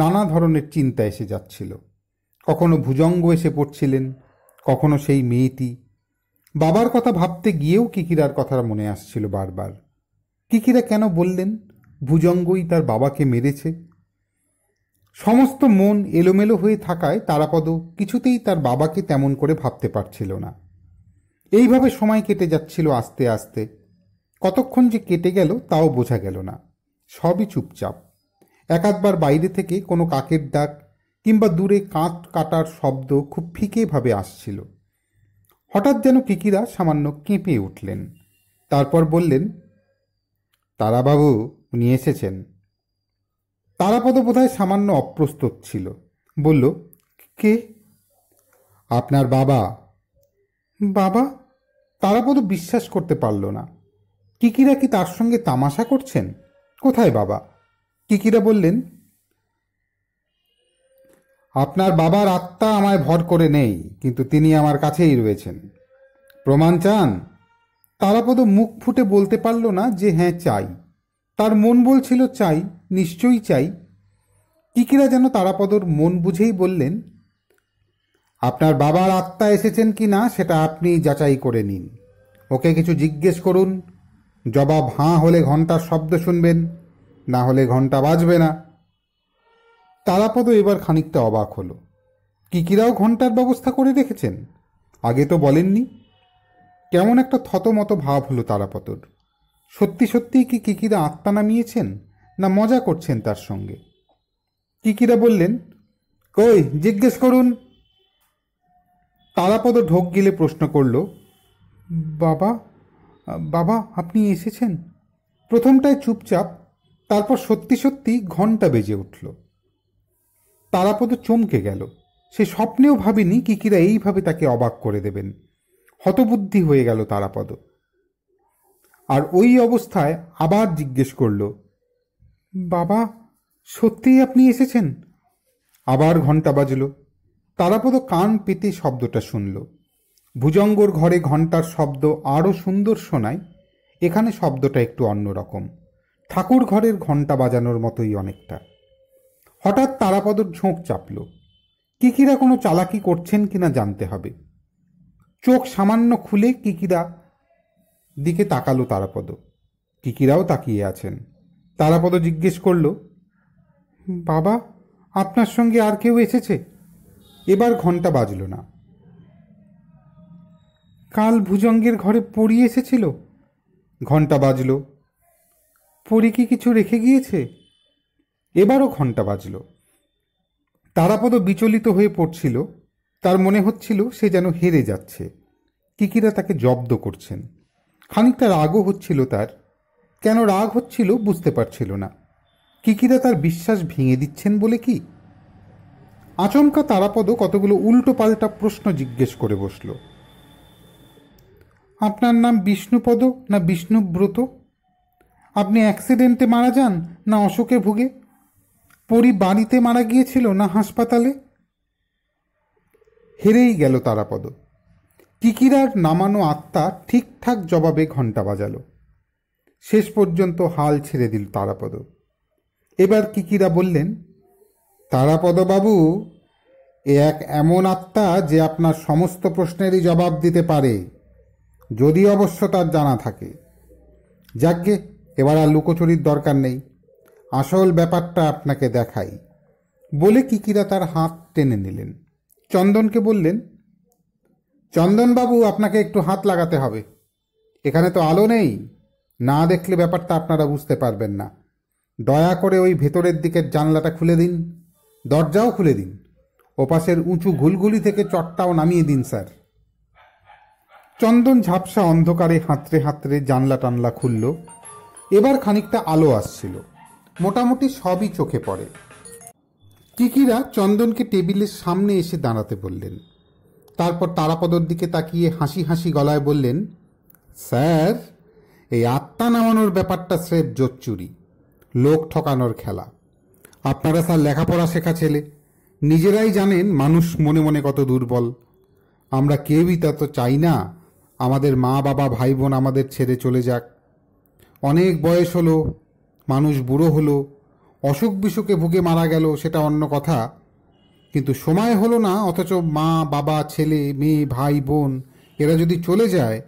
A: নানা ধরনের চিন্তা এসে যাচ্ছিল কখনো ভুজঙ্গ এসে পড়ছিলেন কখনো সেই মেয়েটি বাবার কথা ভাবতে গিয়েও কিকিরার কথা মনে আসছিল বারবার কিকিরা কেন বললেন ভুজঙ্গই তার বাবাকে মেরেছে সমস্ত মন এলোমেলো হয়ে থাকায় তারাপদ কিছুতেই তার বাবাকে তেমন করে ভাবতে পারছিল না এইভাবে সময় কেটে যাচ্ছিল আস্তে আস্তে কতক্ষণ যে কেটে গেল তাও বোঝা গেল না সবই চুপচাপ একাধবার বাইরে থেকে কোনো কাকের ডাক কিংবা দূরে কাঁচ কাটার শব্দ খুব ফিকেভাবে আসছিল হঠাৎ যেন কিকিরা সামান্য কেঁপে উঠলেন তারপর বললেন তারাবাবু উনি এসেছেন তারাপদ বোধহয় সামান্য অপ্রস্তুত ছিল বলল কে আপনার বাবা বাবা তারাপদ বিশ্বাস করতে পারল না কিকিরা কি তার সঙ্গে তামাশা করছেন কোথায় বাবা কিকিরা বললেন আপনার বাবার আত্মা আমায় ভর করে নেই কিন্তু তিনি আমার কাছেই রয়েছেন প্রমাণ চান তারাপদ মুখ ফুটে বলতে পারল না যে হ্যাঁ চাই তার মন বলছিল চাই নিশ্চয়ই চাই কিকিরা যেন তারাপদর মন বুঝেই বললেন আপনার বাবার আত্মা এসেছেন কি না সেটা আপনি যাচাই করে নিন ওকে কিছু জিজ্ঞেস করুন জবাব হাঁ হলে ঘন্টার শব্দ শুনবেন না হলে ঘন্টা বাজবে না তারাপদ এবার খানিকটা অবাক হলো কিকিরাও ঘন্টার ব্যবস্থা করে রেখেছেন আগে তো বলেননি কেমন একটা থতমত ভাব হলো তারাপতর সত্যি সত্যিই কি কিকিরা আত্মা নামিয়েছেন না মজা করছেন তার সঙ্গে কিকিরা বললেন কই জিজ্ঞেস করুন তারাপদ ঢোক গেলে প্রশ্ন করল বাবা বাবা আপনি এসেছেন প্রথমটায় চুপচাপ তারপর সত্যি সত্যি ঘন্টা বেজে উঠল তারাপদ চমকে গেল সে স্বপ্নেও ভাবিনি কিকিরা এইভাবে তাকে অবাক করে দেবেন হতবুদ্ধি হয়ে গেল তারাপদ আর ওই অবস্থায় আবার জিজ্ঞেস করল বাবা সত্যিই আপনি এসেছেন আবার ঘন্টা বাজল তারাপদ কান পেতে শব্দটা শুনল ভুজঙ্গর ঘরে ঘন্টার শব্দ আরও সুন্দর শোনায় এখানে শব্দটা একটু অন্যরকম ঠাকুর ঘরের ঘন্টা বাজানোর মতোই অনেকটা হঠাৎ তারাপদর ঝোঁক চাপল কিকিরা কোনো চালাকি করছেন কিনা জানতে হবে চোখ সামান্য খুলে কিকিরা দিকে তাকালো তারাপদ কিকিরাও তাকিয়ে আছেন তারাপদ জিজ্ঞেস করল বাবা আপনার সঙ্গে আর কেউ এসেছে এবার ঘন্টা বাজল না কাল ভুজঙ্গের ঘরে পড়ি এসেছিল ঘন্টা বাজল পড়ি কি কিছু রেখে গিয়েছে এবারও ঘন্টা বাজল তারাপদ বিচলিত হয়ে পড়ছিল তার মনে হচ্ছিল সে যেন হেরে যাচ্ছে কিকিরা তাকে জব্দ করছেন খানিকটা রাগও হচ্ছিল তার কেন রাগ হচ্ছিল বুঝতে পারছিল না কিকিরা তার বিশ্বাস ভেঙে দিচ্ছেন বলে কি আচমকা তারাপদ কতগুলো উল্টো পাল্টা প্রশ্ন জিজ্ঞেস করে বসল আপনার নাম বিষ্ণুপদ না বিষ্ণুব্রত আপনি অ্যাক্সিডেন্টে মারা যান না অশোকে ভুগে পরি বাড়িতে মারা গিয়েছিল না হাসপাতালে হেরেই গেল তারাপদ কিকিরার নামানো আত্মা ঠিকঠাক জবাবে ঘণ্টা বাজালো শেষ পর্যন্ত হাল ছেড়ে দিল তারাপদ এবার কিকিরা বললেন তারাপদবাবু এ এক এমন আত্মা যে আপনার সমস্ত প্রশ্নেরই জবাব দিতে পারে যদি অবশ্য তার জানা থাকে যাকগে এবার আর লুকোচুরির দরকার নেই আসল ব্যাপারটা আপনাকে দেখাই বলে কিকিরা তার হাত টেনে নিলেন চন্দনকে বললেন চন্দনবাবু আপনাকে একটু হাত লাগাতে হবে এখানে তো আলো নেই না দেখলে ব্যাপারটা আপনারা বুঝতে পারবেন না দয়া করে ওই ভেতরের দিকের জানলাটা খুলে দিন দরজাও খুলে দিন ওপাশের উঁচু ঘুলঘুলি থেকে চটটাও নামিয়ে দিন স্যার চন্দন ঝাপসা অন্ধকারে হাতড়ে হাতরে জানলা টানলা খুলল এবার খানিকটা আলো আসছিল মোটামুটি সবই চোখে পড়ে কিকিরা চন্দনকে টেবিলের সামনে এসে দাঁড়াতে বললেন তারপর তারাপদর দিকে তাকিয়ে হাসি হাসি গলায় বললেন স্যার এই আত্মা নামানোর ব্যাপারটা স্রেফ জোচ্চুরি লোক ঠকানোর খেলা আপনারা স্যার লেখাপড়া শেখা ছেলে নিজেরাই জানেন মানুষ মনে মনে কত দুর্বল আমরা কেউই তা তো চাই না আমাদের মা বাবা ভাই বোন আমাদের ছেড়ে চলে যাক অনেক বয়স হলো মানুষ বুড়ো হলো অসুখ বিসুখে ভুগে মারা গেল সেটা অন্য কথা কিন্তু সময় হলো না অথচ মা বাবা ছেলে মেয়ে ভাই বোন এরা যদি চলে যায়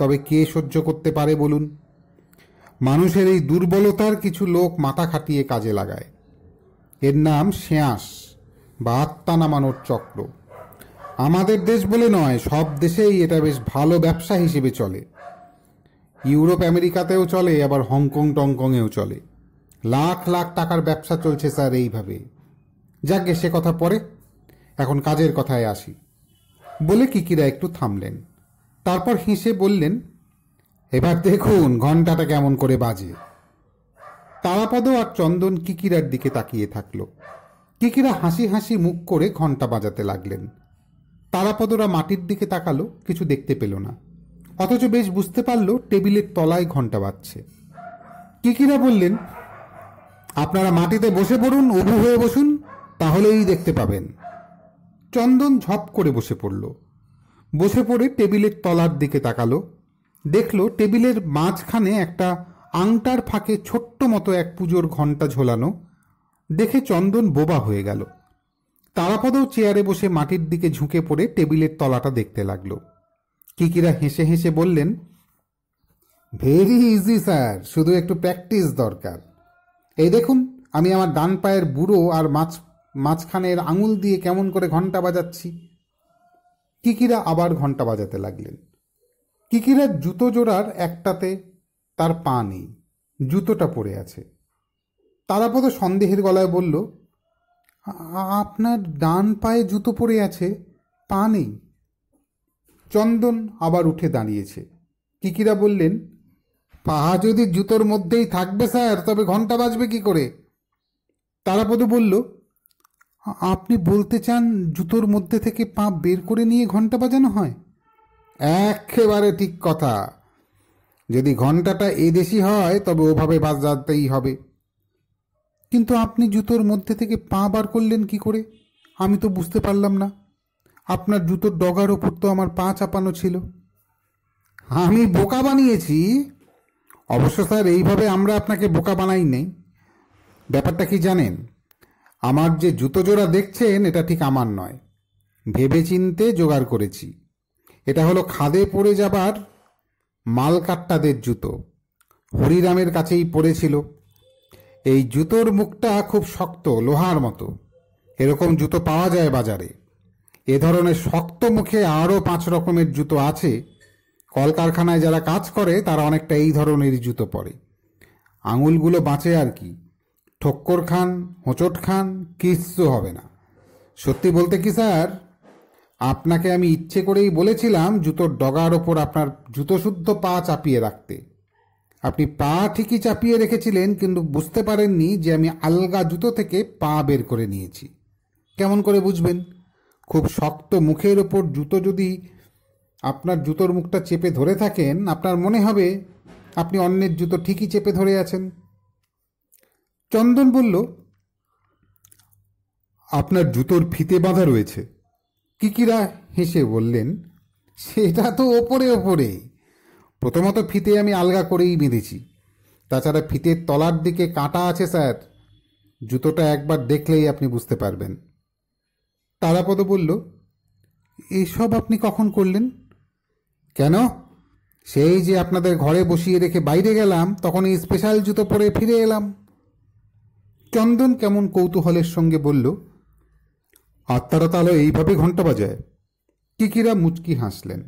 A: তবে কে সহ্য করতে পারে বলুন মানুষের এই দুর্বলতার কিছু লোক মাথা খাটিয়ে কাজে লাগায় এর নাম শ্যাঁস বা আত্মা নামানোর চক্র আমাদের দেশ বলে নয় সব দেশেই এটা বেশ ভালো ব্যবসা হিসেবে চলে ইউরোপ আমেরিকাতেও চলে আবার হংকং টংকংয়েও চলে লাখ লাখ টাকার ব্যবসা চলছে স্যার এইভাবে যাকে সে কথা পরে এখন কাজের কথায় আসি বলে কিকিরা একটু থামলেন তারপর হেসে বললেন এবার দেখুন ঘন্টাটা কেমন করে বাজে তারাপদ আর চন্দন কিকিরার দিকে তাকিয়ে থাকল কিকিরা হাসি হাসি মুখ করে ঘন্টা বাজাতে লাগলেন তারাপদরা মাটির দিকে তাকালো কিছু দেখতে পেল না অথচ বেশ বুঝতে পারল টেবিলের তলায় ঘন্টা বাজছে কিকিরা বললেন আপনারা মাটিতে বসে পড়ুন উভু হয়ে বসুন তাহলেই দেখতে পাবেন চন্দন ঝপ করে বসে পড়ল বসে পড়ে টেবিলের তলার দিকে তাকালো দেখল টেবিলের মাঝখানে একটা আংটার ফাঁকে ছোট্ট মতো এক পুজোর ঘন্টা ঝোলানো দেখে চন্দন বোবা হয়ে গেল তারাপদও চেয়ারে বসে মাটির দিকে ঝুঁকে পড়ে টেবিলের তলাটা দেখতে লাগলো কিকিরা হেসে হেসে বললেন ভেরি ইজি স্যার শুধু একটু প্র্যাকটিস দরকার এই দেখুন আমি আমার ডান পায়ের বুড়ো আর মাছ মাঝখানের আঙুল দিয়ে কেমন করে ঘন্টা বাজাচ্ছি কিকিরা আবার ঘন্টা বাজাতে লাগলেন কিকিরার জুতো জোড়ার একটাতে তার পা নেই জুতোটা পড়ে আছে তারাপদ সন্দেহের গলায় বলল আপনার ডান পায়ে জুতো পড়ে আছে পা নেই চন্দন আবার উঠে দাঁড়িয়েছে কিকিরা বললেন পাহা যদি জুতোর মধ্যেই থাকবে স্যার তবে ঘন্টা বাজবে কি করে তারাপদ বলল আপনি বলতে চান জুতোর মধ্যে থেকে পা বের করে নিয়ে ঘন্টা বাজানো হয় একেবারে ঠিক কথা যদি ঘন্টাটা এদেশি হয় তবে ওভাবে বাজাতেই হবে কিন্তু আপনি জুতোর মধ্যে থেকে পা বার করলেন কি করে আমি তো বুঝতে পারলাম না আপনার জুতোর ডগার ওপর তো আমার পা চাপানো ছিল আমি বোকা বানিয়েছি অবশ্য স্যার এইভাবে আমরা আপনাকে বোকা বানাই নেই ব্যাপারটা কি জানেন আমার যে জুতো জোড়া দেখছেন এটা ঠিক আমার নয় ভেবেচিন্তে জোগাড় করেছি এটা হলো খাদে পড়ে যাবার মালকাট্টাদের জুতো হরিরামের কাছেই পড়েছিল এই জুতোর মুখটা খুব শক্ত লোহার মতো এরকম জুতো পাওয়া যায় বাজারে এ ধরনের শক্ত মুখে আরও পাঁচ রকমের জুতো আছে কলকারখানায় যারা কাজ করে তারা অনেকটা এই ধরনের জুতো পরে আঙুলগুলো বাঁচে আর কি ঠক্কর খান হোঁচট খান কিচ্ছু হবে না সত্যি বলতে কি স্যার আপনাকে আমি ইচ্ছে করেই বলেছিলাম জুতোর ডগার ওপর আপনার জুতো শুদ্ধ পা চাপিয়ে রাখতে আপনি পা ঠিকই চাপিয়ে রেখেছিলেন কিন্তু বুঝতে পারেননি যে আমি আলগা জুতো থেকে পা বের করে নিয়েছি কেমন করে বুঝবেন খুব শক্ত মুখের ওপর জুতো যদি আপনার জুতোর মুখটা চেপে ধরে থাকেন আপনার মনে হবে আপনি অন্যের জুতো ঠিকই চেপে ধরে আছেন চন্দন বলল আপনার জুতোর ফিতে বাঁধা রয়েছে কিকিরা হেসে বললেন সেটা তো ওপরে ওপরে প্রথমত ফিতে আমি আলগা করেই বেঁধেছি তাছাড়া ফিতের তলার দিকে কাটা আছে স্যার জুতোটা একবার দেখলেই আপনি বুঝতে পারবেন তারাপদ বলল এসব আপনি কখন করলেন কেন সেই যে আপনাদের ঘরে বসিয়ে রেখে বাইরে গেলাম তখন এই স্পেশাল জুতো পরে ফিরে এলাম চন্দন কেমন কৌতূহলের সঙ্গে বলল আত্মারা তাহলে এইভাবে ঘন্টা বাজায় কিকিরা মুচকি হাসলেন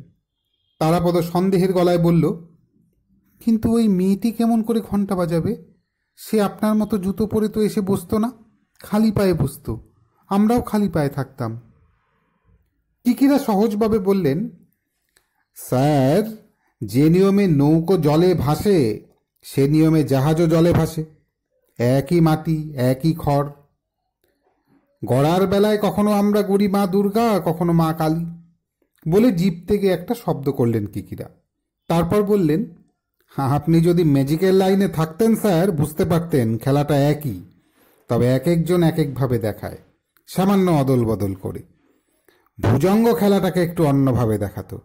A: তারাপদ সন্দেহের গলায় বলল কিন্তু ওই মেয়েটি কেমন করে ঘন্টা বাজাবে সে আপনার মতো জুতো পরে তো এসে বসতো না খালি পায়ে বসতো আমরাও খালি পায়ে থাকতাম টিকিরা সহজভাবে বললেন স্যার যে নিয়মে নৌকো জলে ভাসে সে নিয়মে জাহাজও জলে ভাসে একই মাটি একই খড় গড়ার বেলায় কখনো আমরা গড়ি মা দুর্গা কখনো মা কালী বলে জীব থেকে একটা শব্দ করলেন কিকিরা তারপর বললেন আপনি যদি ম্যাজিকের লাইনে থাকতেন স্যার বুঝতে পারতেন খেলাটা একই তবে এক একজন এক একভাবে দেখায় সামান্য অদল বদল করে ভুজঙ্গ খেলাটাকে একটু অন্যভাবে দেখাতো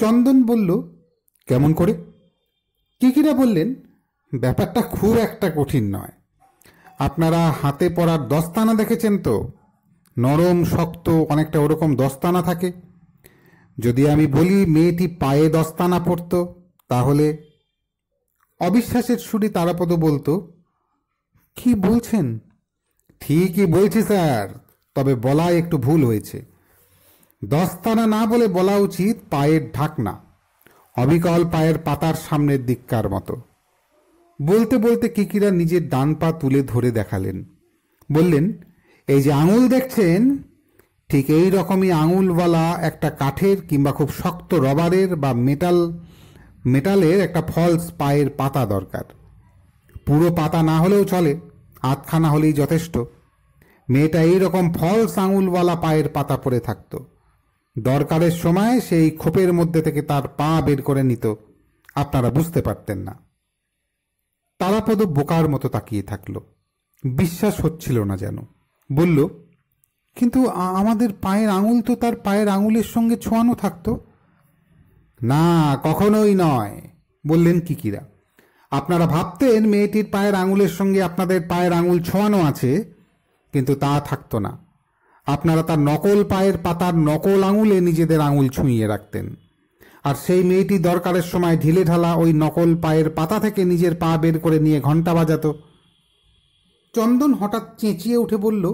A: চন্দন বলল কেমন করে কিকিরা বললেন ব্যাপারটা খুব একটা কঠিন নয় আপনারা হাতে পড়ার দস্তানা দেখেছেন তো নরম শক্ত অনেকটা ওরকম দস্তানা থাকে যদি আমি বলি মেয়েটি পায়ে দস্তানা পড়ত তাহলে অবিশ্বাসের সুরে তারাপদ বলতো কি বলছেন ঠিকই বলছি স্যার তবে বলা একটু ভুল হয়েছে দস্তানা না বলে বলা উচিত পায়ের ঢাকনা অবিকল পায়ের পাতার সামনের দিককার মতো বলতে বলতে কিকিরা নিজের ডান পা তুলে ধরে দেখালেন বললেন এই যে আঙুল দেখছেন ঠিক এই রকমই আঙুলওয়ালা একটা কাঠের কিংবা খুব শক্ত রবারের বা মেটাল মেটালের একটা ফলস পায়ের পাতা দরকার পুরো পাতা না হলেও চলে আতখানা হলেই যথেষ্ট মেয়েটা এইরকম ফল আঙুলওয়ালা পায়ের পাতা পরে থাকত দরকারের সময় সেই খোপের মধ্যে থেকে তার পা বের করে নিত আপনারা বুঝতে পারতেন না তারাপদ বোকার মতো তাকিয়ে থাকল বিশ্বাস হচ্ছিল না যেন বলল কিন্তু আমাদের পায়ের আঙুল তো তার পায়ের আঙুলের সঙ্গে ছোঁয়ানো থাকতো না কখনোই নয় বললেন কিকিরা আপনারা ভাবতেন মেয়েটির পায়ের আঙুলের সঙ্গে আপনাদের পায়ের আঙুল ছোঁয়ানো আছে কিন্তু তা থাকতো না আপনারা তার নকল পায়ের পাতার নকল আঙুলে নিজেদের আঙুল ছুঁইয়ে রাখতেন আর সেই মেয়েটি দরকারের সময় ঢিলে ঢালা ওই নকল পায়ের পাতা থেকে নিজের পা বের করে নিয়ে ঘন্টা বাজাত চন্দন হঠাৎ চেঁচিয়ে উঠে বলল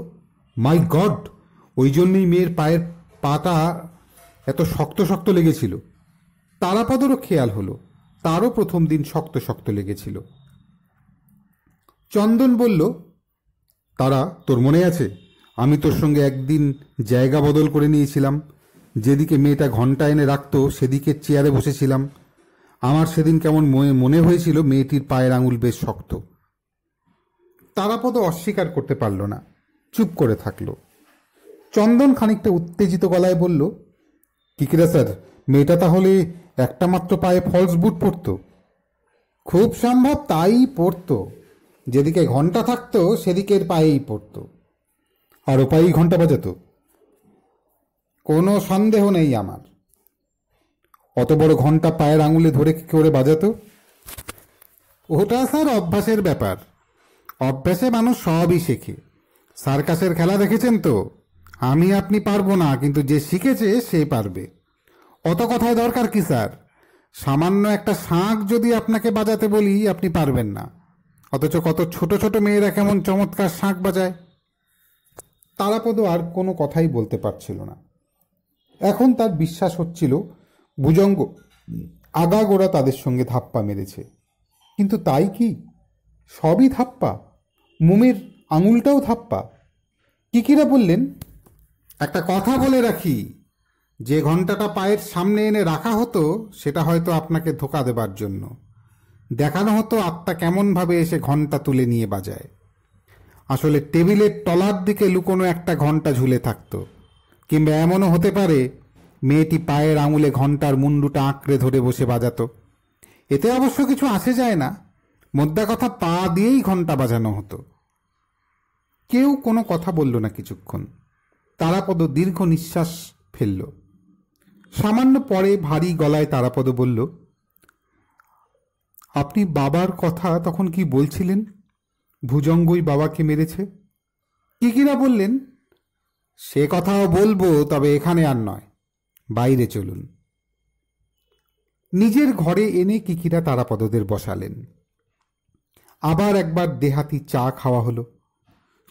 A: মাই গড ওই জন্যই মেয়ের পায়ের পাতা এত শক্ত শক্ত লেগেছিল তারাপদেরও খেয়াল হলো তারও প্রথম দিন শক্ত শক্ত লেগেছিল চন্দন বলল তারা তোর মনে আছে আমি তোর সঙ্গে একদিন জায়গা বদল করে নিয়েছিলাম যেদিকে মেয়েটা ঘন্টা এনে রাখত সেদিকে চেয়ারে বসেছিলাম আমার সেদিন কেমন মনে হয়েছিল মেয়েটির পায়ের আঙুল বেশ শক্ত তারাপদ অস্বীকার করতে পারল না চুপ করে থাকল চন্দন খানিকটা উত্তেজিত গলায় বলল কিকিরা স্যার মেয়েটা তাহলে একটা মাত্র পায়ে ফলস বুট পরত খুব সম্ভব তাই পরত যেদিকে ঘন্টা থাকতো সেদিকের পায়েই পড়ত আর উপায়েই ঘন্টা বাজাত কোনো সন্দেহ নেই আমার অত বড় ঘন্টা পায়ের আঙুলে ধরে কি করে বাজাতো ওটা স্যার অভ্যাসের ব্যাপার অভ্যাসে মানুষ সবই শেখে সার্কাসের খেলা দেখেছেন তো আমি আপনি পারবো না কিন্তু যে শিখেছে সে পারবে অত কথায় দরকার কি স্যার সামান্য একটা শাঁখ যদি আপনাকে বাজাতে বলি আপনি পারবেন না অথচ কত ছোট ছোট মেয়েরা কেমন চমৎকার শাঁখ বাজায় তারাপদ আর কোনো কথাই বলতে পারছিল না এখন তার বিশ্বাস হচ্ছিল ভুজঙ্গ আগাগোড়া তাদের সঙ্গে ধাপ্পা মেরেছে কিন্তু তাই কি সবই ধাপ্পা মোমের আঙুলটাও ধাপ্পা কিকিরা বললেন একটা কথা বলে রাখি যে ঘন্টাটা পায়ের সামনে এনে রাখা হতো সেটা হয়তো আপনাকে ধোকা দেবার জন্য দেখানো হতো আত্মা কেমনভাবে এসে ঘন্টা তুলে নিয়ে বাজায় আসলে টেবিলের তলার দিকে লুকোনো একটা ঘন্টা ঝুলে থাকতো কিংবা এমনও হতে পারে মেয়েটি পায়ের আঙুলে ঘন্টার মুন্ডুটা আঁকড়ে ধরে বসে বাজাতো এতে অবশ্য কিছু আসে যায় না মোদ্দা কথা পা দিয়েই ঘন্টা বাজানো হতো কেউ কোনো কথা বলল না কিছুক্ষণ তারাপদ দীর্ঘ নিঃশ্বাস ফেললো সামান্য পরে ভারী গলায় তারাপদ বলল আপনি বাবার কথা তখন কি বলছিলেন ভুজঙ্গই বাবাকে মেরেছে কিকিরা বললেন সে কথাও বলবো তবে এখানে আর নয় বাইরে চলুন নিজের ঘরে এনে কিকিরা তারাপদদের বসালেন আবার একবার দেহাতি চা খাওয়া হলো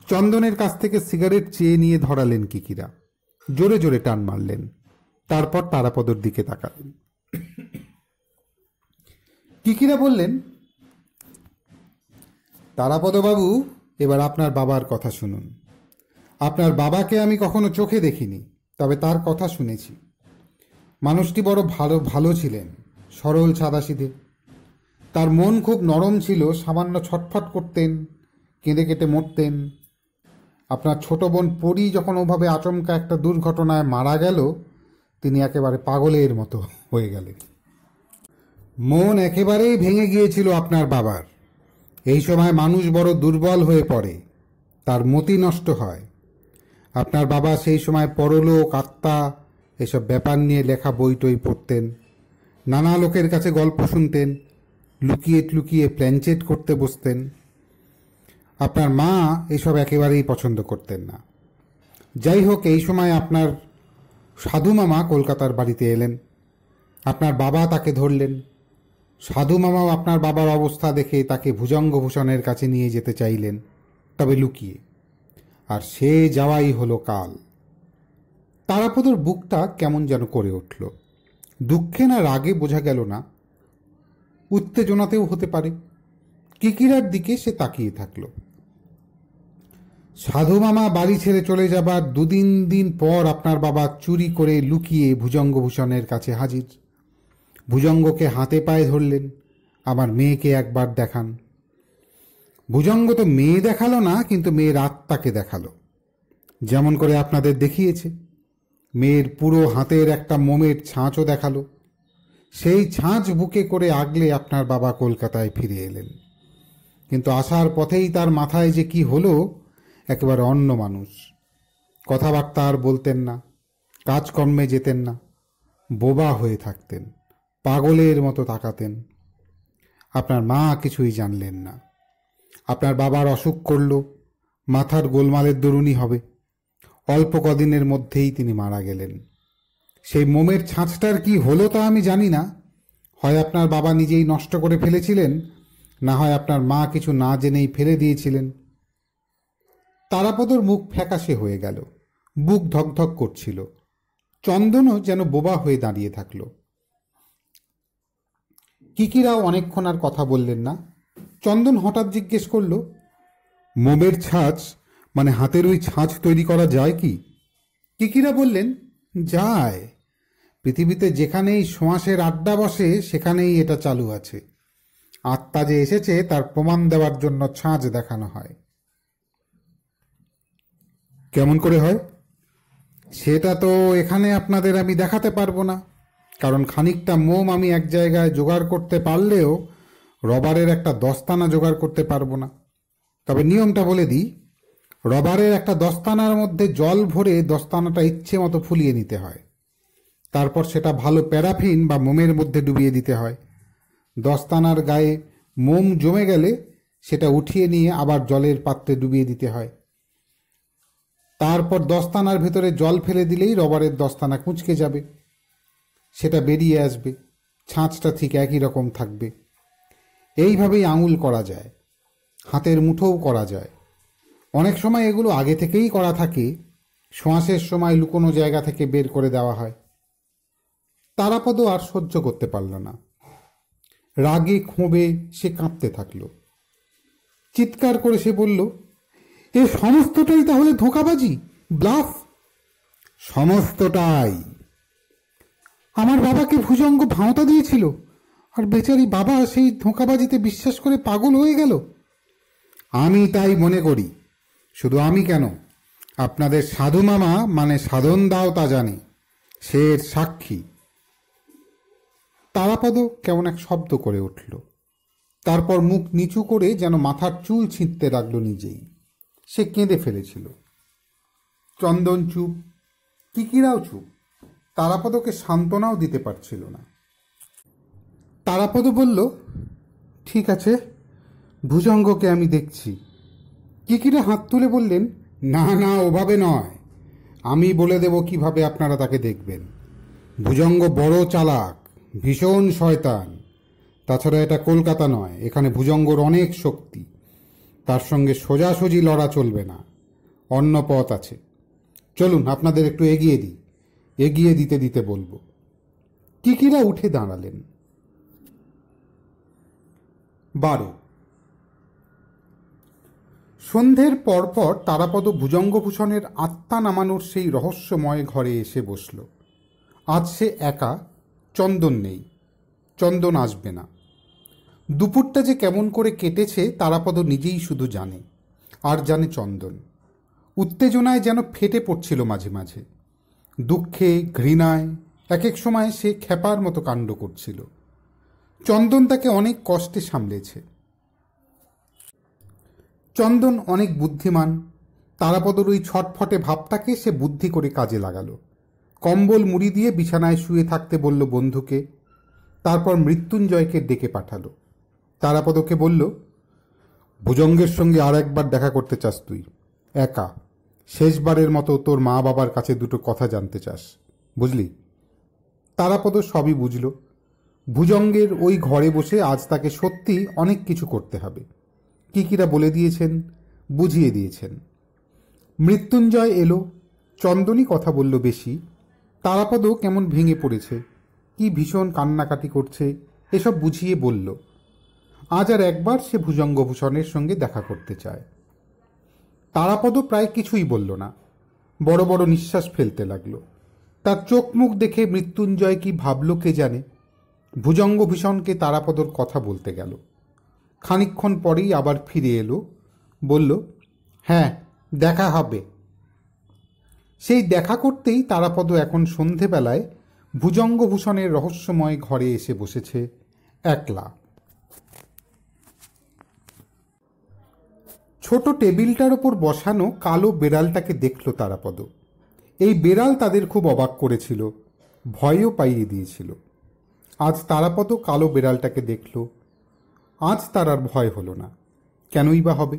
A: চন্দনের কাছ থেকে সিগারেট চেয়ে নিয়ে ধরালেন কিকিরা জোরে জোরে টান মারলেন তারপর তারাপদর দিকে তাকালেন টিকিরা বললেন তারাপদবাবু এবার আপনার বাবার কথা শুনুন আপনার বাবাকে আমি কখনো চোখে দেখিনি তবে তার কথা শুনেছি মানুষটি বড় ভালো ভালো ছিলেন সরল সাদাশিদে তার মন খুব নরম ছিল সামান্য ছটফট করতেন কেঁদে কেটে মরতেন আপনার ছোট বোন পরি যখন ওভাবে আচমকা একটা দুর্ঘটনায় মারা গেল তিনি একেবারে পাগলের মতো হয়ে গেলেন মন একেবারেই ভেঙে গিয়েছিল আপনার বাবার এই সময় মানুষ বড় দুর্বল হয়ে পড়ে তার মতি নষ্ট হয় আপনার বাবা সেই সময় পরলোক আত্মা এসব ব্যাপার নিয়ে লেখা বই টই পড়তেন নানা লোকের কাছে গল্প শুনতেন লুকিয়ে লুকিয়ে প্ল্যানচেট করতে বসতেন আপনার মা এসব একেবারেই পছন্দ করতেন না যাই হোক এই সময় আপনার সাধু মামা কলকাতার বাড়িতে এলেন আপনার বাবা তাকে ধরলেন সাধু মামাও আপনার বাবার অবস্থা দেখে তাকে ভুজঙ্গভূষণের কাছে নিয়ে যেতে চাইলেন তবে লুকিয়ে আর সে যাওয়াই হলো কাল তারাপদর বুকটা কেমন যেন করে উঠল দুঃখে না রাগে বোঝা গেল না উত্তেজনাতেও হতে পারে কিকিরার দিকে সে তাকিয়ে থাকলো সাধু মামা বাড়ি ছেড়ে চলে যাবার দুদিন দিন পর আপনার বাবা চুরি করে লুকিয়ে ভুজঙ্গভূষণের কাছে হাজির ভুজঙ্গকে হাতে পায়ে ধরলেন আমার মেয়েকে একবার দেখান ভুজঙ্গ তো মেয়ে দেখালো না কিন্তু মেয়ের আত্মাকে দেখালো যেমন করে আপনাদের দেখিয়েছে মেয়ের পুরো হাতের একটা মোমের ছাঁচও দেখালো সেই ছাঁচ বুকে করে আগলে আপনার বাবা কলকাতায় ফিরে এলেন কিন্তু আসার পথেই তার মাথায় যে কি হলো একেবারে অন্য মানুষ কথাবার্তা আর বলতেন না কাজকর্মে যেতেন না বোবা হয়ে থাকতেন পাগলের মতো তাকাতেন আপনার মা কিছুই জানলেন না আপনার বাবার অসুখ করল মাথার গোলমালের দরুনই হবে অল্প কদিনের মধ্যেই তিনি মারা গেলেন সেই মোমের ছাঁচটার কি হলো তা আমি জানি না হয় আপনার বাবা নিজেই নষ্ট করে ফেলেছিলেন না হয় আপনার মা কিছু না জেনেই ফেলে দিয়েছিলেন তারাপদর মুখ ফ্যাকাশে হয়ে গেল বুক ধকধক করছিল চন্দনও যেন বোবা হয়ে দাঁড়িয়ে থাকল কিকিরাও অনেকক্ষণ আর কথা বললেন না চন্দন হঠাৎ জিজ্ঞেস করল মোমের ছাঁচ মানে হাতের ওই ছাঁচ তৈরি করা যায় কি কিকিরা বললেন যায় পৃথিবীতে যেখানেই শোঁয়াশের আড্ডা বসে সেখানেই এটা চালু আছে আত্মা যে এসেছে তার প্রমাণ দেওয়ার জন্য ছাঁচ দেখানো হয় কেমন করে হয় সেটা তো এখানে আপনাদের আমি দেখাতে পারবো না কারণ খানিকটা মোম আমি এক জায়গায় জোগাড় করতে পারলেও রবারের একটা দস্তানা জোগাড় করতে পারবো না তবে নিয়মটা বলে দিই রবারের একটা দস্তানার মধ্যে জল ভরে দস্তানাটা ইচ্ছে মতো ফুলিয়ে নিতে হয় তারপর সেটা ভালো প্যারাফিন বা মোমের মধ্যে ডুবিয়ে দিতে হয় দস্তানার গায়ে মোম জমে গেলে সেটা উঠিয়ে নিয়ে আবার জলের পাত্রে ডুবিয়ে দিতে হয় তারপর দস্তানার ভেতরে জল ফেলে দিলেই রবারের দস্তানা কুঁচকে যাবে সেটা বেরিয়ে আসবে ছাঁচটা ঠিক একই রকম থাকবে এইভাবেই আঙুল করা যায় হাতের মুঠোও করা যায় অনেক সময় এগুলো আগে থেকেই করা থাকে শ্বাসের সময় লুকোনো জায়গা থেকে বের করে দেওয়া হয় তারাপদও আর সহ্য করতে পারল না রাগে ক্ষোভে সে কাঁপতে থাকল চিৎকার করে সে বলল এ সমস্তটাই তাহলে ধোঁকাবাজি ব্লাফ সমস্তটাই আমার বাবাকে ভুজঙ্গ ভাঁওতা দিয়েছিল আর বেচারি বাবা সেই ধোঁকাবাজিতে বিশ্বাস করে পাগল হয়ে গেল আমি তাই মনে করি শুধু আমি কেন আপনাদের সাধু মামা মানে সাধন দাও তা জানে সে সাক্ষী তারাপদ কেমন এক শব্দ করে উঠল তারপর মুখ নিচু করে যেন মাথার চুল ছিঁড়তে লাগলো নিজেই সে কেঁদে ফেলেছিল চন্দন চুপ কিকিরাও চুপ তারাপদকে সান্ত্বনাও দিতে পারছিল না তারাপদ বলল ঠিক আছে ভুজঙ্গকে আমি দেখছি কিকিরা হাত তুলে বললেন না না ওভাবে নয় আমি বলে দেব কিভাবে আপনারা তাকে দেখবেন ভুজঙ্গ বড় চালাক ভীষণ শয়তান তাছাড়া এটা কলকাতা নয় এখানে ভুজঙ্গর অনেক শক্তি তার সঙ্গে সোজাসুজি লড়া চলবে না অন্য পথ আছে চলুন আপনাদের একটু এগিয়ে দিই এগিয়ে দিতে দিতে বলবো কিকিরা উঠে দাঁড়ালেন বারো সন্ধ্যের পরপর তারাপদ ভুজঙ্গভূষণের আত্মা নামানোর সেই রহস্যময় ঘরে এসে বসল আজ সে একা চন্দন নেই চন্দন আসবে না দুপুরটা যে কেমন করে কেটেছে তারাপদ নিজেই শুধু জানে আর জানে চন্দন উত্তেজনায় যেন ফেটে পড়ছিল মাঝে মাঝে দুঃখে ঘৃণায় এক এক সময় সে খেপার মতো কাণ্ড করছিল চন্দন তাকে অনেক কষ্টে সামলেছে চন্দন অনেক বুদ্ধিমান তারাপদর ওই ছটফটে ভাবটাকে সে বুদ্ধি করে কাজে লাগালো কম্বল মুড়ি দিয়ে বিছানায় শুয়ে থাকতে বলল বন্ধুকে তারপর মৃত্যুঞ্জয়কে ডেকে পাঠালো তারাপদকে বলল ভুজঙ্গের সঙ্গে আর একবার দেখা করতে চাস তুই একা শেষবারের মতো তোর মা বাবার কাছে দুটো কথা জানতে চাস বুঝলি তারাপদ সবই বুঝল ভুজঙ্গের ওই ঘরে বসে আজ তাকে সত্যি অনেক কিছু করতে হবে কী কীরা বলে দিয়েছেন বুঝিয়ে দিয়েছেন মৃত্যুঞ্জয় এলো চন্দনী কথা বলল বেশি তারাপদও কেমন ভেঙে পড়েছে কি ভীষণ কান্নাকাটি করছে এসব বুঝিয়ে বলল আজ আর একবার সে ভুজঙ্গভূষণের সঙ্গে দেখা করতে চায় তারাপদ প্রায় কিছুই বলল না বড় বড় নিঃশ্বাস ফেলতে লাগলো তার চোখ মুখ দেখে মৃত্যুঞ্জয় কি ভাবল কে জানে ভুজঙ্গভূষণকে তারাপদর কথা বলতে গেল খানিক্ষণ পরেই আবার ফিরে এলো বলল হ্যাঁ দেখা হবে সেই দেখা করতেই তারাপদ এখন সন্ধেবেলায় ভুজঙ্গভূষণের রহস্যময় ঘরে এসে বসেছে একলা ছোট টেবিলটার ওপর বসানো কালো বেড়ালটাকে দেখল তারাপদ এই বেড়াল তাদের খুব অবাক করেছিল ভয়ও পাইয়ে দিয়েছিল আজ তারাপদ কালো বেড়ালটাকে দেখল আজ তার আর ভয় হলো না কেনই বা হবে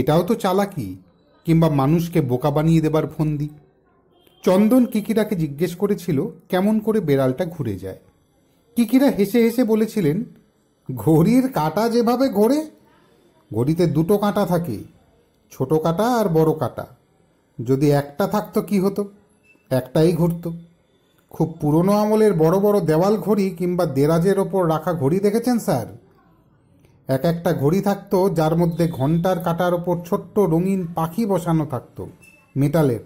A: এটাও তো চালাকি কিংবা মানুষকে বোকা বানিয়ে দেবার ফন্দি চন্দন কিকিরাকে জিজ্ঞেস করেছিল কেমন করে বেড়ালটা ঘুরে যায় কিকিরা হেসে হেসে বলেছিলেন ঘড়ির কাটা যেভাবে ঘোরে ঘড়িতে দুটো কাঁটা থাকে ছোট কাঁটা আর বড় কাঁটা যদি একটা থাকতো কি হতো একটাই ঘুরত খুব পুরনো আমলের বড় বড় দেওয়াল ঘড়ি কিংবা দেরাজের ওপর রাখা ঘড়ি দেখেছেন স্যার এক একটা ঘড়ি থাকতো যার মধ্যে ঘন্টার কাটার ওপর ছোট্ট রঙিন পাখি বসানো থাকতো মেটালের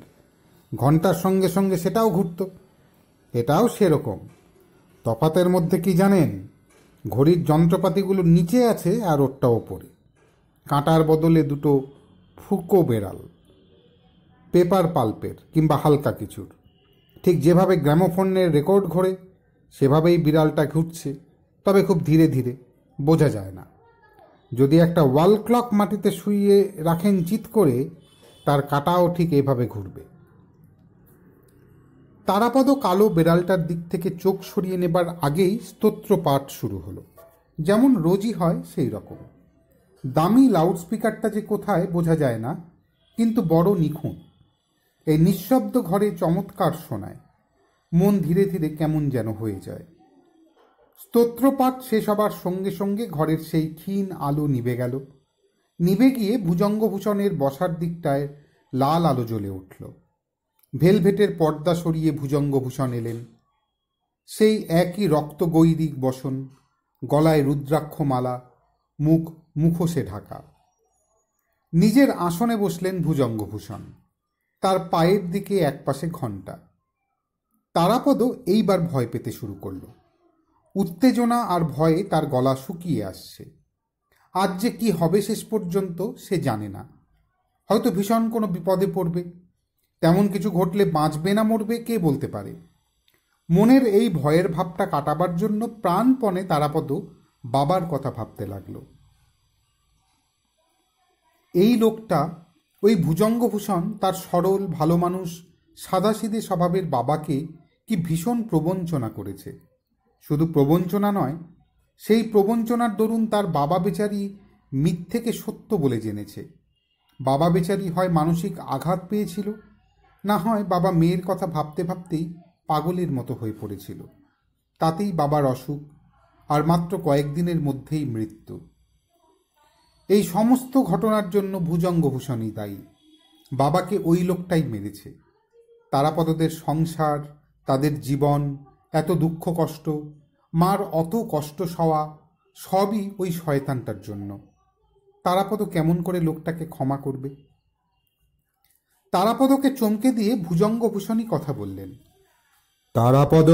A: ঘন্টার সঙ্গে সঙ্গে সেটাও ঘুরত এটাও সেরকম তফাতের মধ্যে কি জানেন ঘড়ির যন্ত্রপাতিগুলো নিচে আছে আর ওরটা ওপরে কাঁটার বদলে দুটো ফুকো বেড়াল পেপার পাল্পের কিংবা হালকা কিছুর ঠিক যেভাবে গ্রামোফোনের রেকর্ড ঘোরে সেভাবেই বিড়ালটা ঘুরছে তবে খুব ধীরে ধীরে বোঝা যায় না যদি একটা ওয়াল ক্লক মাটিতে শুইয়ে রাখেন চিত করে তার কাটাও ঠিক এভাবে ঘুরবে তারাপদ কালো বেড়ালটার দিক থেকে চোখ সরিয়ে নেবার আগেই স্তোত্র পাঠ শুরু হলো যেমন রোজই হয় সেই রকম দামি লাউডস্পিকারটা যে কোথায় বোঝা যায় না কিন্তু বড় নিখুঁত এই নিঃশব্দ ঘরে চমৎকার শোনায় মন ধীরে ধীরে কেমন যেন হয়ে যায় স্তোত্রপাঠ শেষ হবার সঙ্গে সঙ্গে ঘরের সেই ক্ষীণ আলো নিবে গেল নিবে গিয়ে ভুজঙ্গভূষণের বসার দিকটায় লাল আলো জ্বলে উঠল ভেলভেটের পর্দা সরিয়ে ভুজঙ্গভূষণ এলেন সেই একই রক্তগৈরিক বসন গলায় রুদ্রাক্ষমালা মুখ মুখোশে ঢাকা নিজের আসনে বসলেন ভুজঙ্গভূষণ তার পায়ের দিকে একপাশে ঘণ্টা তারাপদ এইবার ভয় পেতে শুরু করল উত্তেজনা আর ভয়ে তার গলা শুকিয়ে আসছে আজ যে কি হবে শেষ পর্যন্ত সে জানে না হয়তো ভীষণ কোনো বিপদে পড়বে তেমন কিছু ঘটলে বাঁচবে না মরবে কে বলতে পারে মনের এই ভয়ের ভাবটা কাটাবার জন্য প্রাণপণে তারাপদ বাবার কথা ভাবতে লাগলো এই লোকটা ওই ভুজঙ্গভূষণ তার সরল ভালো মানুষ সাদাসিধে স্বভাবের বাবাকে কি ভীষণ প্রবঞ্চনা করেছে শুধু প্রবঞ্চনা নয় সেই প্রবঞ্চনার দরুন তার বাবা বেচারি মিথ্যেকে সত্য বলে জেনেছে বাবা বেচারি হয় মানসিক আঘাত পেয়েছিল না হয় বাবা মেয়ের কথা ভাবতে ভাবতেই পাগলের মতো হয়ে পড়েছিল তাতেই বাবার অসুখ আর মাত্র কয়েকদিনের মধ্যেই মৃত্যু এই সমস্ত ঘটনার জন্য ভুজঙ্গভূষণই দায়ী বাবাকে ওই লোকটাই মেরেছে তারাপদদের সংসার তাদের জীবন এত দুঃখ কষ্ট মার অত কষ্ট সওয়া সবই ওই শয়তানটার জন্য তারাপদ কেমন করে লোকটাকে ক্ষমা করবে তারাপদকে চমকে দিয়ে ভুজঙ্গভূষণই কথা বললেন তারাপদ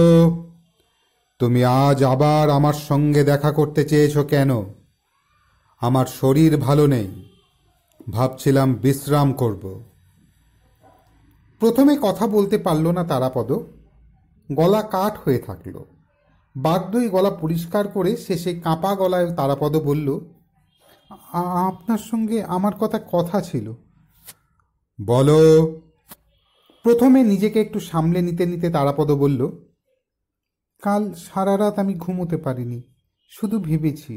A: তুমি আজ আবার আমার সঙ্গে দেখা করতে চেয়েছ কেন আমার শরীর ভালো নেই ভাবছিলাম বিশ্রাম করব প্রথমে কথা বলতে পারল না তারাপদ গলা কাঠ হয়ে থাকল বাধ্যই গলা পরিষ্কার করে শেষে কাঁপা গলায় তারাপদ বলল আপনার সঙ্গে আমার কথা কথা ছিল বলো প্রথমে নিজেকে একটু সামলে নিতে নিতে তারাপদ বলল কাল সারা রাত আমি ঘুমোতে পারিনি শুধু ভেবেছি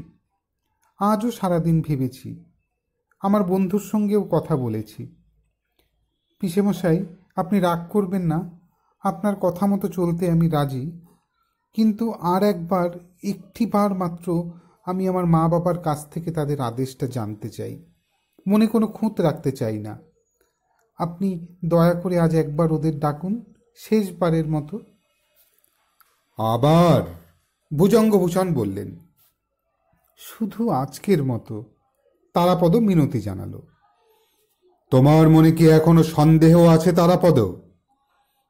A: আজও সারাদিন ভেবেছি আমার বন্ধুর সঙ্গেও কথা বলেছি পিসেমশাই আপনি রাগ করবেন না আপনার কথা মতো চলতে আমি রাজি কিন্তু আর একবার একটি বার মাত্র আমি আমার মা বাবার কাছ থেকে তাদের আদেশটা জানতে চাই মনে কোনো খুঁত রাখতে চাই না আপনি দয়া করে আজ একবার ওদের ডাকুন শেষবারের মতো আবার ভুজঙ্গভূষণ বললেন শুধু আজকের মতো তারাপদ মিনতি জানাল তোমার মনে কি এখনো সন্দেহ আছে তারাপদ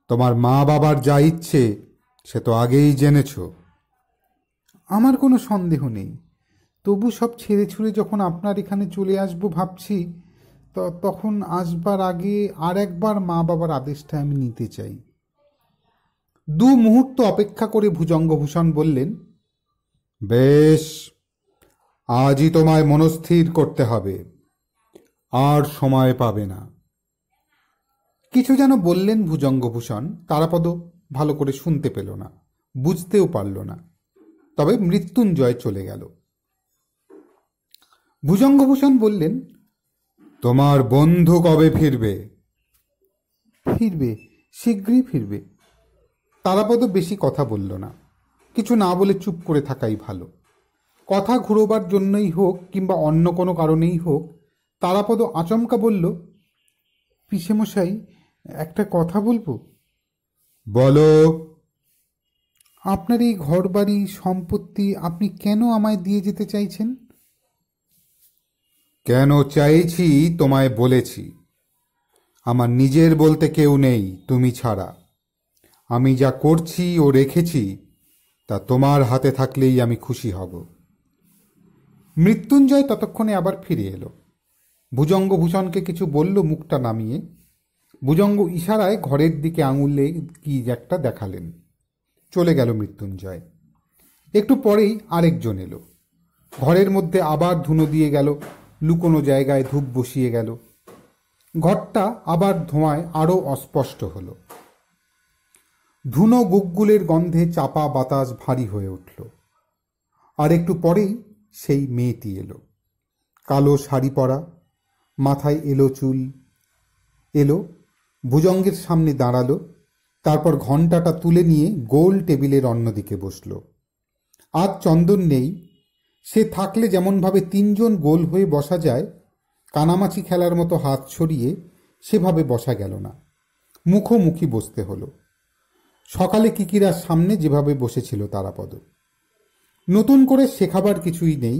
A: তোমার মা বাবার যা ইচ্ছে সে তো আগেই জেনেছ আমার কোনো সন্দেহ নেই তবু সব ছেড়ে ছুড়ে যখন আপনার এখানে চলে আসব ভাবছি তখন আসবার আগে আর একবার মা বাবার আদেশটা আমি নিতে চাই দু মুহূর্ত অপেক্ষা করে ভুজঙ্গভূষণ বললেন বেশ আজই তোমায় মনস্থির করতে হবে আর সময় পাবে না কিছু যেন বললেন ভুজঙ্গভূষণ তারাপদ ভালো করে শুনতে পেল না বুঝতেও পারল না তবে মৃত্যুঞ্জয় চলে গেল ভুজঙ্গভূষণ বললেন তোমার বন্ধু কবে ফিরবে ফিরবে শীঘ্রই ফিরবে তারাপদ বেশি কথা বলল না কিছু না বলে চুপ করে থাকাই ভালো কথা ঘুরোবার জন্যই হোক কিংবা অন্য কোনো কারণেই হোক তারাপদ আচমকা বলল পিসেমশাই একটা কথা বলবো বলো আপনার এই ঘরবাড়ি সম্পত্তি আপনি কেন আমায় দিয়ে যেতে চাইছেন কেন চাইছি তোমায় বলেছি আমার নিজের বলতে কেউ নেই তুমি ছাড়া আমি যা করছি ও রেখেছি তা তোমার হাতে থাকলেই আমি খুশি হব মৃত্যুঞ্জয় ততক্ষণে আবার ফিরে এলো ভুজঙ্গভূষণকে কিছু বলল মুখটা নামিয়ে ভুজঙ্গ ইশারায় ঘরের দিকে আঙুলে কি একটা দেখালেন চলে গেল মৃত্যুঞ্জয় একটু পরেই আরেকজন এলো ঘরের মধ্যে আবার ধুনো দিয়ে গেল লুকোনো জায়গায় ধূপ বসিয়ে গেল ঘরটা আবার ধোঁয়ায় আরও অস্পষ্ট হলো ধুনো গুগগুলের গন্ধে চাপা বাতাস ভারী হয়ে উঠল আর একটু পরেই সেই মেয়েটি এলো কালো শাড়ি পরা মাথায় এলো চুল এলো ভুজঙ্গের সামনে দাঁড়ালো তারপর ঘণ্টাটা তুলে নিয়ে গোল টেবিলের অন্যদিকে বসল আজ চন্দন নেই সে থাকলে যেমনভাবে তিনজন গোল হয়ে বসা যায় কানামাছি খেলার মতো হাত ছড়িয়ে সেভাবে বসা গেল না মুখোমুখি বসতে হলো সকালে কিকিরার সামনে যেভাবে বসেছিল তারাপদ নতুন করে শেখাবার কিছুই নেই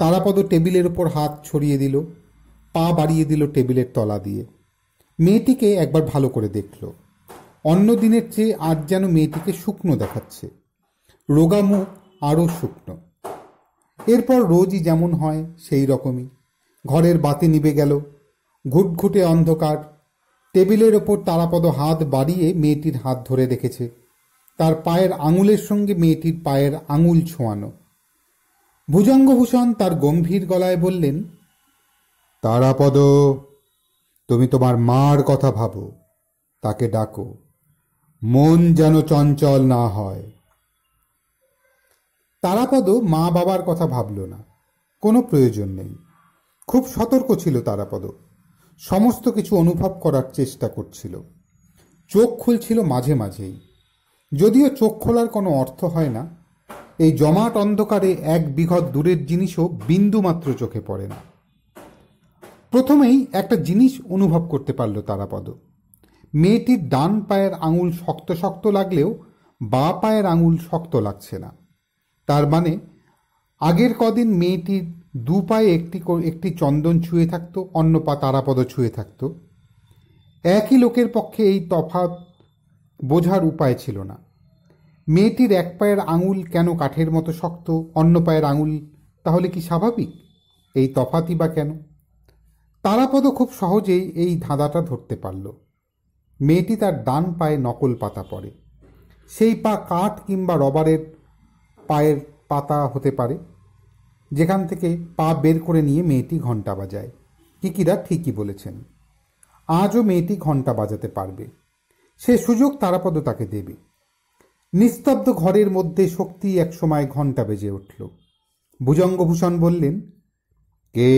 A: তারাপদ টেবিলের ওপর হাত ছড়িয়ে দিল পা বাড়িয়ে দিল টেবিলের তলা দিয়ে মেয়েটিকে একবার ভালো করে দেখল অন্য দিনের চেয়ে আজ যেন মেয়েটিকে শুকনো দেখাচ্ছে রোগা মুখ আরও শুকনো এরপর রোজই যেমন হয় সেই রকমই ঘরের বাতি নিবে গেল ঘুটঘুটে অন্ধকার টেবিলের ওপর তারাপদ হাত বাড়িয়ে মেয়েটির হাত ধরে রেখেছে তার পায়ের আঙুলের সঙ্গে মেয়েটির পায়ের আঙুল ছোঁয়ানো ভুজঙ্গভূষণ তার গম্ভীর গলায় বললেন তারাপদ তুমি তোমার মার কথা ভাবো তাকে ডাকো মন যেন চঞ্চল না হয় তারাপদ মা বাবার কথা ভাবল না কোনো প্রয়োজন নেই খুব সতর্ক ছিল তারাপদ সমস্ত কিছু অনুভব করার চেষ্টা করছিল চোখ খুলছিল মাঝে মাঝেই যদিও চোখ খোলার কোনো অর্থ হয় না এই জমাট অন্ধকারে এক বিঘত দূরের জিনিসও বিন্দুমাত্র চোখে পড়ে না প্রথমেই একটা জিনিস অনুভব করতে পারল তারাপদ মেয়েটির ডান পায়ের আঙুল শক্ত শক্ত লাগলেও বা পায়ের আঙুল শক্ত লাগছে না তার মানে আগের কদিন মেয়েটির দু পায়ে একটি একটি চন্দন ছুঁয়ে থাকতো অন্য পা তারাপদ ছুঁয়ে থাকতো একই লোকের পক্ষে এই তফাত বোঝার উপায় ছিল না মেয়েটির এক পায়ের আঙুল কেন কাঠের মতো শক্ত অন্য পায়ের আঙুল তাহলে কি স্বাভাবিক এই তফাতি বা কেন তারাপদ খুব সহজেই এই ধাঁধাটা ধরতে পারল মেয়েটি তার ডান পায়ে নকল পাতা পড়ে সেই পা কাঠ কিংবা রবারের পায়ের পাতা হতে পারে যেখান থেকে পা বের করে নিয়ে মেয়েটি ঘণ্টা বাজায় কিকিরা ঠিকই বলেছেন আজও মেয়েটি ঘণ্টা বাজাতে পারবে সে সুযোগ তারাপদ তাকে দেবে নিস্তব্ধ ঘরের মধ্যে শক্তি একসময় ঘন্টা বেজে উঠল ভুজঙ্গভূষণ বললেন কে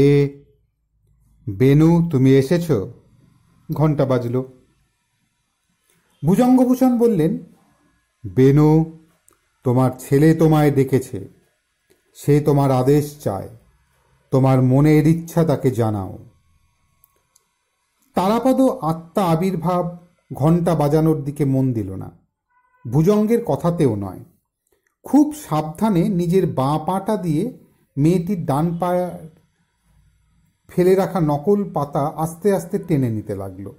A: বেনু তুমি এসেছ ঘণ্টা বাজল ভুজঙ্গভূষণ বললেন বেনু তোমার ছেলে তোমায় দেখেছে সে তোমার আদেশ চায় তোমার মনের ইচ্ছা তাকে জানাও তারাপদ আত্মা আবির্ভাব ঘণ্টা বাজানোর দিকে মন দিল না ভুজঙ্গের কথাতেও নয় খুব সাবধানে নিজের বাঁ পাটা দিয়ে মেয়েটির ডান পায়ার ফেলে রাখা নকল পাতা আস্তে আস্তে টেনে নিতে লাগলো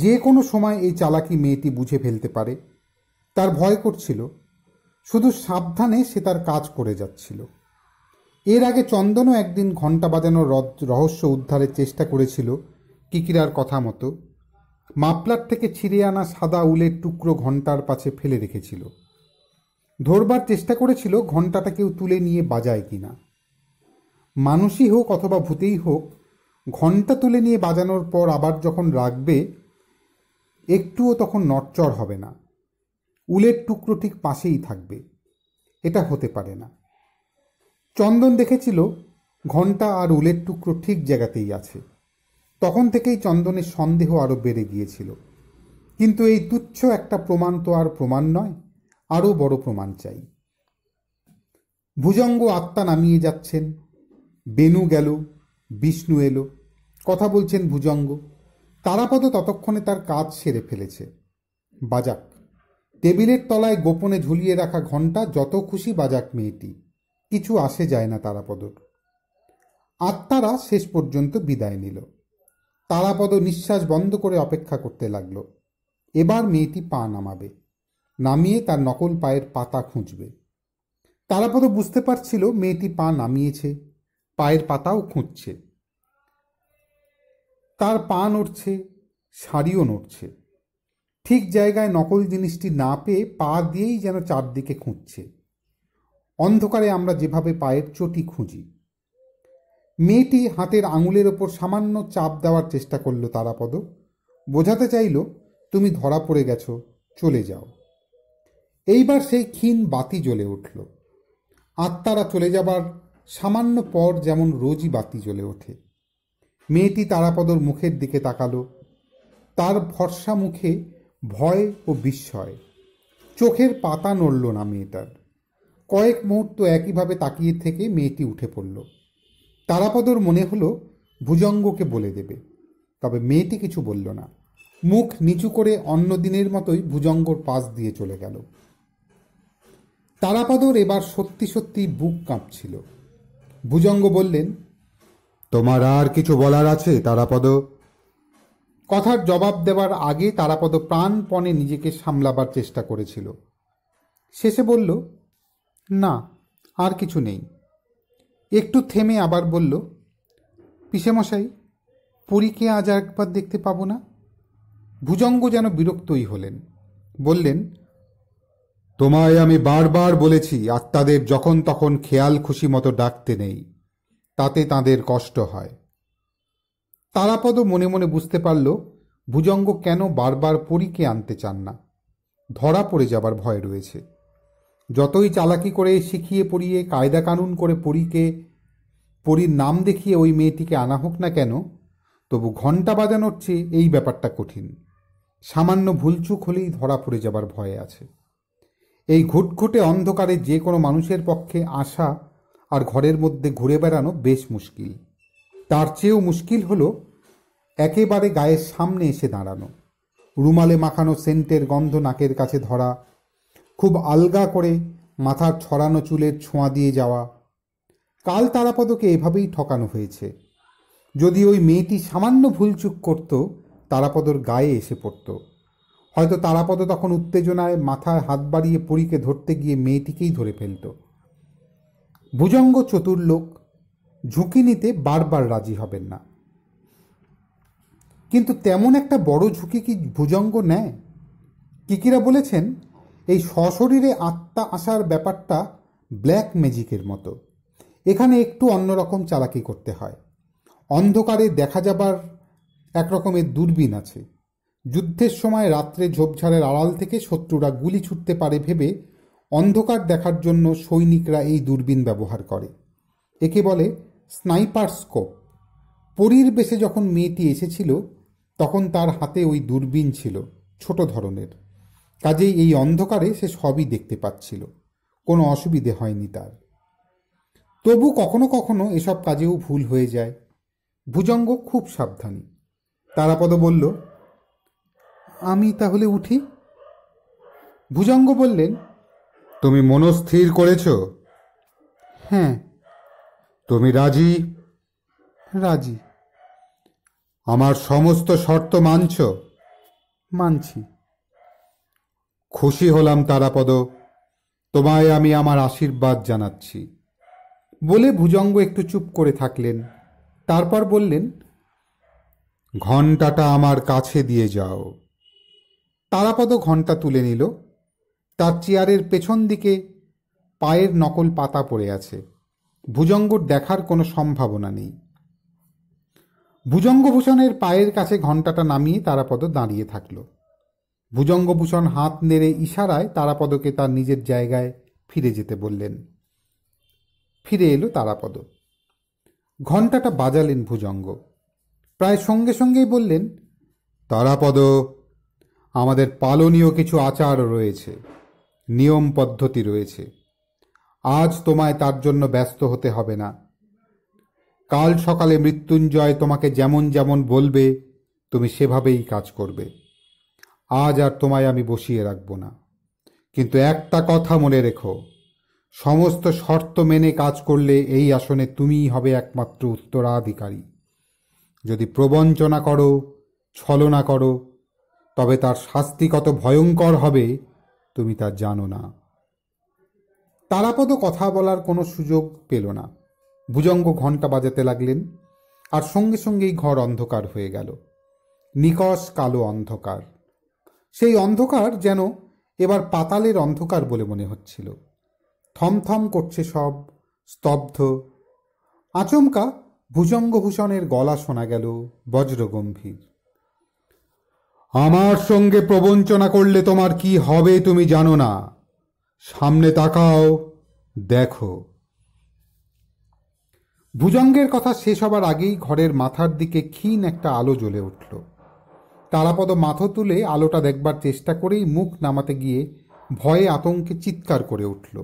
A: যে কোনো সময় এই চালাকি মেয়েটি বুঝে ফেলতে পারে তার ভয় করছিল শুধু সাবধানে সে তার কাজ করে যাচ্ছিল এর আগে চন্দনও একদিন ঘণ্টা বাজানোর রহস্য উদ্ধারের চেষ্টা করেছিল কিকিরার কথা মতো মাপলার থেকে ছিঁড়ে আনা সাদা উলের টুকরো ঘন্টার পাশে ফেলে রেখেছিল ধরবার চেষ্টা করেছিল ঘন্টাটা কেউ তুলে নিয়ে বাজায় কিনা মানুষই হোক অথবা ভূতেই হোক ঘন্টা তুলে নিয়ে বাজানোর পর আবার যখন রাখবে একটুও তখন নটচর হবে না উলের টুকরো ঠিক পাশেই থাকবে এটা হতে পারে না চন্দন দেখেছিল ঘন্টা আর উলের টুকরো ঠিক জায়গাতেই আছে তখন থেকেই চন্দনের সন্দেহ আরও বেড়ে গিয়েছিল কিন্তু এই তুচ্ছ একটা প্রমাণ তো আর প্রমাণ নয় আরও বড় প্রমাণ চাই ভুজঙ্গ আত্মা নামিয়ে যাচ্ছেন বেনু গেল বিষ্ণু এলো কথা বলছেন ভুজঙ্গ তারাপদ ততক্ষণে তার কাজ সেরে ফেলেছে বাজাক টেবিলের তলায় গোপনে ঝুলিয়ে রাখা ঘন্টা যত খুশি বাজাক মেয়েটি কিছু আসে যায় না তারাপদর আত্মারা শেষ পর্যন্ত বিদায় নিল তারাপদ নিঃশ্বাস বন্ধ করে অপেক্ষা করতে লাগল এবার মেয়েটি পা নামাবে নামিয়ে তার নকল পায়ের পাতা খুঁজবে তারাপদ বুঝতে পারছিল মেয়েটি পা নামিয়েছে পায়ের পাতাও খুঁজছে তার পা নড়ছে শাড়িও নড়ছে ঠিক জায়গায় নকল জিনিসটি না পেয়ে পা দিয়েই যেন চারদিকে খুঁজছে অন্ধকারে আমরা যেভাবে পায়ের চটি খুঁজি মেয়েটি হাতের আঙুলের ওপর সামান্য চাপ দেওয়ার চেষ্টা করলো তারাপদ বোঝাতে চাইল তুমি ধরা পড়ে গেছো চলে যাও এইবার সেই ক্ষীণ বাতি জ্বলে উঠল আত্মারা চলে যাবার সামান্য পর যেমন রোজই বাতি জ্বলে ওঠে মেয়েটি তারাপদর মুখের দিকে তাকালো তার ভরসা মুখে ভয় ও বিস্ময় চোখের পাতা নড়ল না মেয়েটার কয়েক মুহূর্ত একইভাবে তাকিয়ে থেকে মেয়েটি উঠে পড়ল তারাপদর মনে হলো ভুজঙ্গকে বলে দেবে তবে মেয়েটি কিছু বলল না মুখ নিচু করে অন্য দিনের মতোই ভুজঙ্গর পাশ দিয়ে চলে গেল তারাপদর এবার সত্যি সত্যি বুক কাঁপছিল ভুজঙ্গ বললেন তোমার আর কিছু বলার আছে তারাপদ কথার জবাব দেওয়ার আগে তারাপদ প্রাণপণে নিজেকে সামলাবার চেষ্টা করেছিল শেষে বলল না আর কিছু নেই একটু থেমে আবার বলল পিসেমশাই পুরীকে আজ আর একবার দেখতে পাবো না ভুজঙ্গ যেন বিরক্তই হলেন বললেন তোমায় আমি বারবার বলেছি আত্মাদের যখন তখন খেয়াল খুশি মতো ডাকতে নেই তাতে তাদের কষ্ট হয় তারাপদ মনে মনে বুঝতে পারল ভুজঙ্গ কেন বারবার পরীকে আনতে চান না ধরা পড়ে যাবার ভয় রয়েছে যতই চালাকি করে শিখিয়ে পড়িয়ে কায়দা কানুন করে পরীকে পরীর নাম দেখিয়ে ওই মেয়েটিকে আনা হোক না কেন তবু ঘণ্টা বাজানোর চেয়ে এই ব্যাপারটা কঠিন সামান্য ভুলচুক হলেই ধরা পড়ে যাবার ভয় আছে এই ঘুটঘুটে অন্ধকারে যে কোনো মানুষের পক্ষে আসা আর ঘরের মধ্যে ঘুরে বেড়ানো বেশ মুশকিল তার চেয়েও মুশকিল হল একেবারে গায়ের সামনে এসে দাঁড়ানো রুমালে মাখানো সেন্টের গন্ধ নাকের কাছে ধরা খুব আলগা করে মাথার ছড়ানো চুলের ছোঁয়া দিয়ে যাওয়া কাল তারাপদকে এভাবেই ঠকানো হয়েছে যদি ওই মেয়েটি সামান্য ভুলচুক করত তারাপদর গায়ে এসে পড়ত হয়তো তারাপদ তখন উত্তেজনায় মাথায় হাত বাড়িয়ে পরীকে ধরতে গিয়ে মেয়েটিকেই ধরে ফেলত ভুজঙ্গ চতুর লোক ঝুঁকি নিতে বারবার রাজি হবেন না কিন্তু তেমন একটা বড় ঝুঁকি কি ভুজঙ্গ নেয় কিকিরা বলেছেন এই সশরীরে আত্মা আসার ব্যাপারটা ব্ল্যাক ম্যাজিকের মতো এখানে একটু অন্যরকম চালাকি করতে হয় অন্ধকারে দেখা যাবার একরকমের দূরবীন আছে যুদ্ধের সময় রাত্রে ঝোপঝাড়ের আড়াল থেকে শত্রুরা গুলি ছুটতে পারে ভেবে অন্ধকার দেখার জন্য সৈনিকরা এই দূরবীন ব্যবহার করে একে বলে স্নাইপার স্কোপ পরীর বেশে যখন মেয়েটি এসেছিল তখন তার হাতে ওই দূরবীন ছিল ছোট ধরনের কাজেই এই অন্ধকারে সে সবই দেখতে পাচ্ছিল কোনো অসুবিধে হয়নি তার তবু কখনো কখনো এসব কাজেও ভুল হয়ে যায় ভুজঙ্গ খুব সাবধানী তারাপদ বলল আমি তাহলে উঠি ভুজঙ্গ বললেন তুমি মনস্থির করেছ হ্যাঁ তুমি রাজি রাজি আমার সমস্ত শর্ত মানছ মানছি খুশি হলাম তারাপদ তোমায় আমি আমার আশীর্বাদ জানাচ্ছি বলে ভুজঙ্গ একটু চুপ করে থাকলেন তারপর বললেন ঘণ্টাটা আমার কাছে দিয়ে যাও তারাপদ ঘণ্টা তুলে নিল তার চেয়ারের পেছন দিকে পায়ের নকল পাতা পড়ে আছে ভুজঙ্গর দেখার কোনো সম্ভাবনা নেই ভুজঙ্গভূষণের পায়ের কাছে ঘণ্টাটা নামিয়ে তারাপদ দাঁড়িয়ে থাকলো ভুজঙ্গভূষণ হাত নেড়ে ইশারায় তারাপদকে তার নিজের জায়গায় ফিরে যেতে বললেন ফিরে এলো তারাপদ ঘণ্টাটা বাজালেন ভুজঙ্গ প্রায় সঙ্গে সঙ্গেই বললেন তারাপদ আমাদের পালনীয় কিছু আচার রয়েছে নিয়ম পদ্ধতি রয়েছে আজ তোমায় তার জন্য ব্যস্ত হতে হবে না কাল সকালে মৃত্যুঞ্জয় তোমাকে যেমন যেমন বলবে তুমি সেভাবেই কাজ করবে আজ আর তোমায় আমি বসিয়ে রাখব না কিন্তু একটা কথা মনে রেখো সমস্ত শর্ত মেনে কাজ করলে এই আসনে তুমিই হবে একমাত্র উত্তরাধিকারী যদি প্রবঞ্চনা করো ছলনা করো তবে তার শাস্তি কত ভয়ঙ্কর হবে তুমি তা জানো না তারাপদ কথা বলার কোনো সুযোগ পেল না ভুজঙ্গ ঘন্টা বাজাতে লাগলেন আর সঙ্গে সঙ্গেই ঘর অন্ধকার হয়ে গেল নিকশ কালো অন্ধকার সেই অন্ধকার যেন এবার পাতালের অন্ধকার বলে মনে হচ্ছিল থমথম করছে সব স্তব্ধ আচমকা ভুজঙ্গভূষণের গলা শোনা গেল বজ্রগম্ভীর আমার সঙ্গে প্রবঞ্চনা করলে তোমার কি হবে তুমি জানো না সামনে তাকাও দেখো ভুজঙ্গের কথা শেষ হবার আগেই ঘরের মাথার দিকে ক্ষীণ একটা আলো জ্বলে উঠল তারাপদ মাথো তুলে আলোটা দেখবার চেষ্টা করেই মুখ নামাতে গিয়ে ভয়ে আতঙ্কে চিৎকার করে উঠল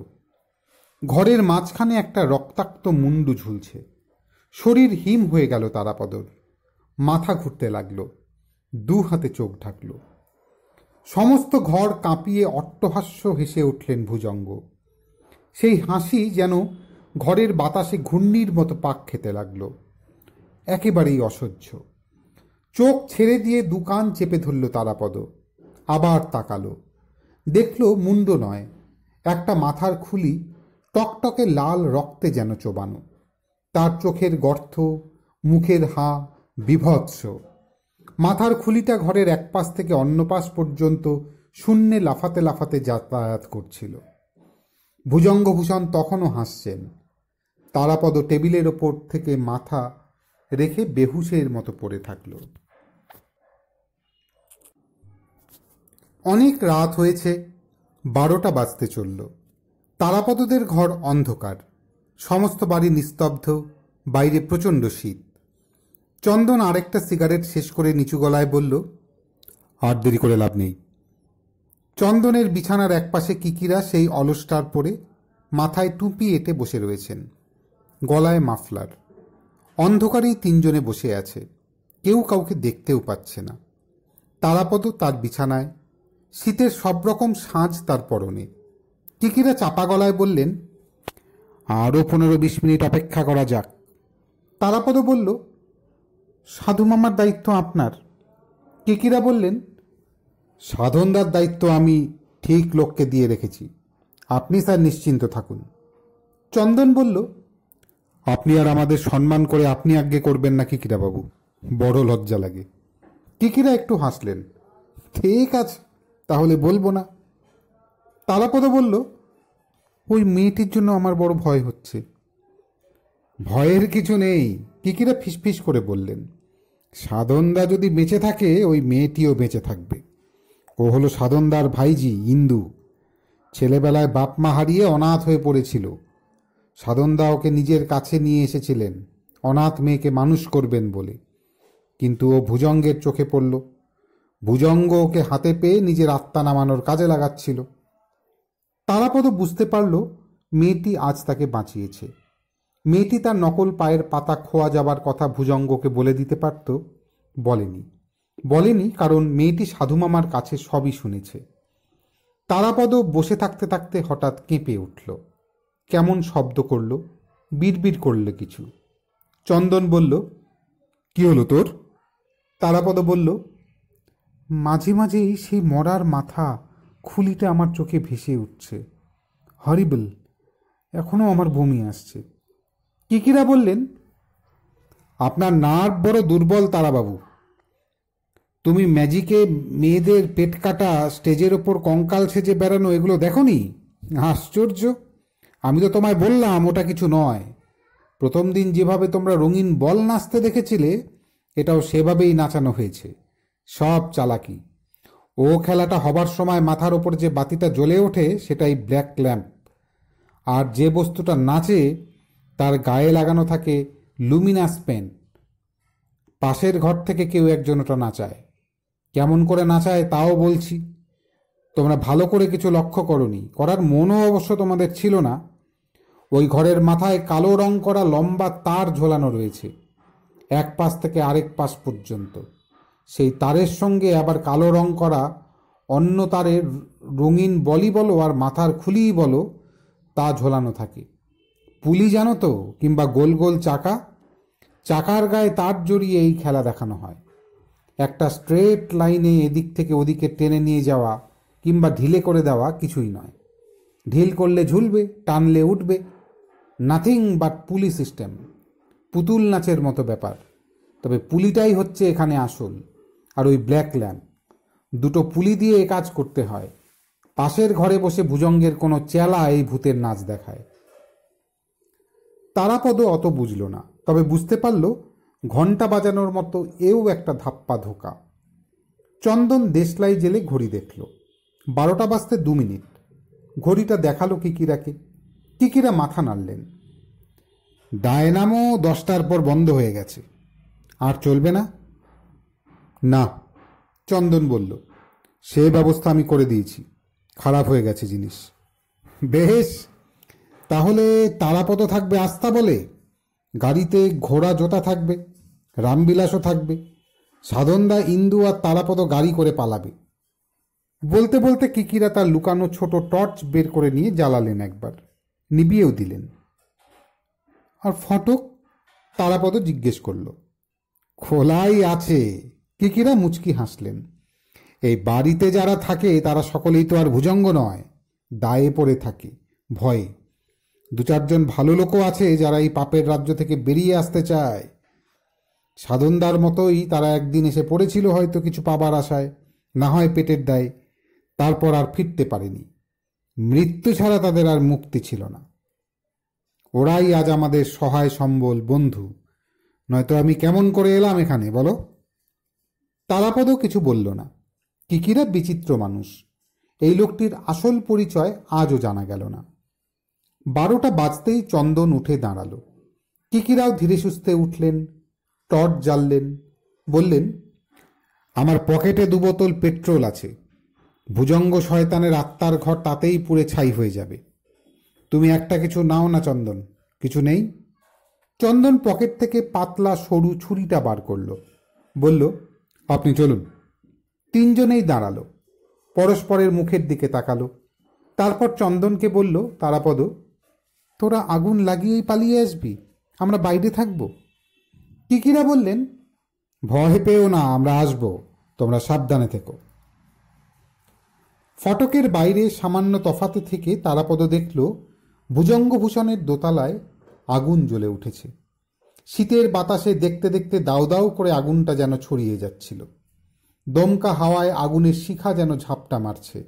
A: ঘরের মাঝখানে একটা রক্তাক্ত মুন্ডু ঝুলছে শরীর হিম হয়ে গেল তারাপদর মাথা ঘুরতে লাগল দু হাতে চোখ ঢাকল সমস্ত ঘর কাঁপিয়ে অট্টহাস্য হেসে উঠলেন ভুজঙ্গ সেই হাসি যেন ঘরের বাতাসে ঘূর্ণির মতো পাক খেতে লাগল একেবারেই অসহ্য চোখ ছেড়ে দিয়ে দুকান চেপে ধরল তারাপদ আবার তাকালো দেখল মুন্ড নয় একটা মাথার খুলি টকটকে লাল রক্তে যেন চোবানো তার চোখের গর্থ মুখের হা বিভৎস মাথার খুলিটা ঘরের এক পাশ থেকে অন্য পাশ পর্যন্ত শূন্যে লাফাতে লাফাতে যাতায়াত করছিল ভুজঙ্গভূষণ তখনও হাসছেন তারাপদ টেবিলের ওপর থেকে মাথা রেখে বেহুশের মতো পড়ে থাকলো অনেক রাত হয়েছে বারোটা বাজতে চলল তারাপদদের ঘর অন্ধকার সমস্ত বাড়ি নিস্তব্ধ বাইরে প্রচণ্ড শীত চন্দন আরেকটা সিগারেট শেষ করে নিচু গলায় বলল আর দেরি করে লাভ নেই চন্দনের বিছানার একপাশে কিকিরা সেই অলসটার পরে মাথায় টুপি এঁটে বসে রয়েছেন গলায় মাফলার অন্ধকারেই তিনজনে বসে আছে কেউ কাউকে দেখতেও পাচ্ছে না তারাপদ তার বিছানায় শীতের সব রকম সাঁজ তার পরনে কিকিরা চাপা গলায় বললেন আরও পনেরো বিশ মিনিট অপেক্ষা করা যাক তারাপদ বলল সাধু মামার দায়িত্ব আপনার কিকিরা বললেন সাধনদার দায়িত্ব আমি ঠিক লোককে দিয়ে রেখেছি আপনি স্যার নিশ্চিন্ত থাকুন চন্দন বলল আপনি আর আমাদের সম্মান করে আপনি আজ্ঞে করবেন না বাবু বড় লজ্জা লাগে কিকিরা একটু হাসলেন ঠিক আছে তাহলে বলবো না তালাপদ বলল ওই মেয়েটির জন্য আমার বড় ভয় হচ্ছে ভয়ের কিছু নেই কিকিরা ফিসফিস করে বললেন সাধনদা যদি বেঁচে থাকে ওই মেয়েটিও বেঁচে থাকবে ও হলো সাধনদার ভাইজি ইন্দু ছেলেবেলায় বাপ মা হারিয়ে অনাথ হয়ে পড়েছিল সাধনদা ওকে নিজের কাছে নিয়ে এসেছিলেন অনাথ মেয়েকে মানুষ করবেন বলে কিন্তু ও ভুজঙ্গের চোখে পড়ল ভুজঙ্গ ওকে হাতে পেয়ে নিজের আত্মা নামানোর কাজে লাগাচ্ছিল তারাপদ বুঝতে পারল মেয়েটি আজ তাকে বাঁচিয়েছে মেয়েটি তার নকল পায়ের পাতা খোয়া যাবার কথা ভুজঙ্গকে বলে দিতে পারত বলেনি বলেনি কারণ মেয়েটি সাধুমামার কাছে সবই শুনেছে তারাপদ বসে থাকতে থাকতে হঠাৎ কেঁপে উঠল কেমন শব্দ করল বিড়বিড় করল কিছু চন্দন বলল কি হলো তোর তারাপদ বলল মাঝে মাঝেই সেই মরার মাথা খুলিটা আমার চোখে ভেসে উঠছে হরিবল এখনও আমার বমি আসছে কিকিরা বললেন আপনার নার্ভ বড় দুর্বল তারাবাবু তুমি ম্যাজিকে মেয়েদের পেট কাটা স্টেজের ওপর কঙ্কাল সেজে বেড়ানো এগুলো দেখনি আশ্চর্য আমি তো তোমায় বললাম ওটা কিছু নয় প্রথম দিন যেভাবে তোমরা রঙিন বল নাচতে দেখেছিলে এটাও সেভাবেই নাচানো হয়েছে সব চালাকি ও খেলাটা হবার সময় মাথার ওপর যে বাতিটা জ্বলে ওঠে সেটাই ব্ল্যাক ল্যাম্প আর যে বস্তুটা নাচে তার গায়ে লাগানো থাকে লুমিনাস পেন পাশের ঘর থেকে কেউ একজন ওটা নাচায় কেমন করে নাচায় তাও বলছি তোমরা ভালো করে কিছু লক্ষ্য করনি করার মনও অবশ্য তোমাদের ছিল না ওই ঘরের মাথায় কালো রং করা লম্বা তার ঝোলানো রয়েছে এক পাশ থেকে আরেক পাশ পর্যন্ত সেই তারের সঙ্গে আবার কালো রং করা অন্য তারের রঙিন বলি বলো আর মাথার খুলিই বলো তা ঝোলানো থাকে পুলি জানো তো কিংবা গোল গোল চাকা চাকার গায়ে তার জড়িয়ে এই খেলা দেখানো হয় একটা স্ট্রেট লাইনে এদিক থেকে ওদিকে টেনে নিয়ে যাওয়া কিংবা ঢিলে করে দেওয়া কিছুই নয় ঢিল করলে ঝুলবে টানলে উঠবে নাথিং বাট পুলি সিস্টেম পুতুল নাচের মতো ব্যাপার তবে পুলিটাই হচ্ছে এখানে আসল আর ওই ব্ল্যাক ল্যাম্প দুটো পুলি দিয়ে এ কাজ করতে হয় পাশের ঘরে বসে ভুজঙ্গের কোনো চেলা এই ভূতের নাচ দেখায় তারাপদ অত বুঝল না তবে বুঝতে পারল ঘন্টা বাজানোর মতো এও একটা ধাপ্পা ধোকা চন্দন দেশলাই জেলে ঘড়ি দেখল বারোটা বাজতে দু মিনিট ঘড়িটা দেখালো কিকিরাকে কিকিরা মাথা নাড়লেন ডায়নামো দশটার পর বন্ধ হয়ে গেছে আর চলবে না না চন্দন বলল সে ব্যবস্থা আমি করে দিয়েছি খারাপ হয়ে গেছে জিনিস বেশ তাহলে তারাপদ থাকবে আস্থা বলে গাড়িতে ঘোড়া জোতা থাকবে রামবিলাসও থাকবে সাধনদা ইন্দু আর তারাপদ গাড়ি করে পালাবে বলতে বলতে কিকিরা তার লুকানো ছোট টর্চ বের করে নিয়ে জ্বালালেন একবার নিবিয়েও দিলেন আর ফটক তারাপদ জিজ্ঞেস করল খোলাই আছে কেকিরা মুচকি হাসলেন এই বাড়িতে যারা থাকে তারা সকলেই তো আর ভুজঙ্গ নয় দায়ে পড়ে থাকে ভয়ে দু চারজন ভালো লোকও আছে যারা এই পাপের রাজ্য থেকে বেরিয়ে আসতে চায় সাধনদার মতোই তারা একদিন এসে পড়েছিল হয়তো কিছু পাবার আশায় না হয় পেটের দায় তারপর আর ফিরতে পারেনি মৃত্যু ছাড়া তাদের আর মুক্তি ছিল না ওরাই আজ আমাদের সহায় সম্বল বন্ধু নয়তো আমি কেমন করে এলাম এখানে বলো তারাপদও কিছু বলল না কিকিরা বিচিত্র মানুষ এই লোকটির আসল পরিচয় আজও জানা গেল না বারোটা বাজতেই চন্দন উঠে দাঁড়ালো কিকিরাও ধীরে সুস্থে উঠলেন টর্চ জ্বাললেন বললেন আমার পকেটে দুবোতল পেট্রোল আছে ভুজঙ্গ শয়তানের আত্মার ঘর তাতেই পুড়ে ছাই হয়ে যাবে তুমি একটা কিছু নাও না চন্দন কিছু নেই চন্দন পকেট থেকে পাতলা সরু ছুরিটা বার করল বলল আপনি চলুন তিনজনেই দাঁড়ালো পরস্পরের মুখের দিকে তাকালো তারপর চন্দনকে বলল তারাপদ তোরা আগুন লাগিয়েই পালিয়ে আসবি আমরা বাইরে থাকব কিকিরা বললেন ভয় পেও না আমরা আসব তোমরা সাবধানে থেকো ফটকের বাইরে সামান্য তফাতে থেকে তারাপদ দেখল ভুজঙ্গভূষণের দোতলায় আগুন জ্বলে উঠেছে শীতের বাতাসে দেখতে দেখতে দাউ দাউ করে আগুনটা যেন ছড়িয়ে যাচ্ছিল দমকা হাওয়ায় আগুনের শিখা যেন ঝাপটা মারছে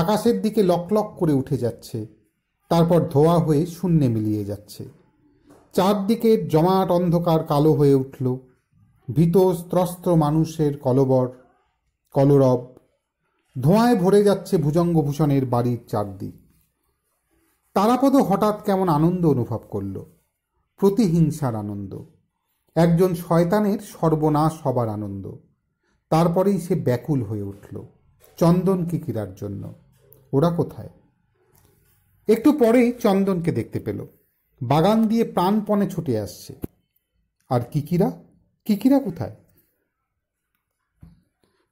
A: আকাশের দিকে লকলক করে উঠে যাচ্ছে তারপর ধোয়া হয়ে শূন্যে মিলিয়ে যাচ্ছে চারদিকের জমাট অন্ধকার কালো হয়ে উঠল ভীত স্ত্রস্ত্র মানুষের কলবর কলরব ধোঁয়ায় ভরে যাচ্ছে ভুজঙ্গভূষণের বাড়ির চারদিক তারাপদ হঠাৎ কেমন আনন্দ অনুভব করলো প্রতিহিংসার আনন্দ একজন শয়তানের সর্বনাশ হবার আনন্দ তারপরেই সে ব্যাকুল হয়ে উঠল চন্দনকে কিরার জন্য ওরা কোথায় একটু পরেই চন্দনকে দেখতে পেল বাগান দিয়ে প্রাণপণে ছুটে আসছে আর কিকিরা কিকিরা কোথায়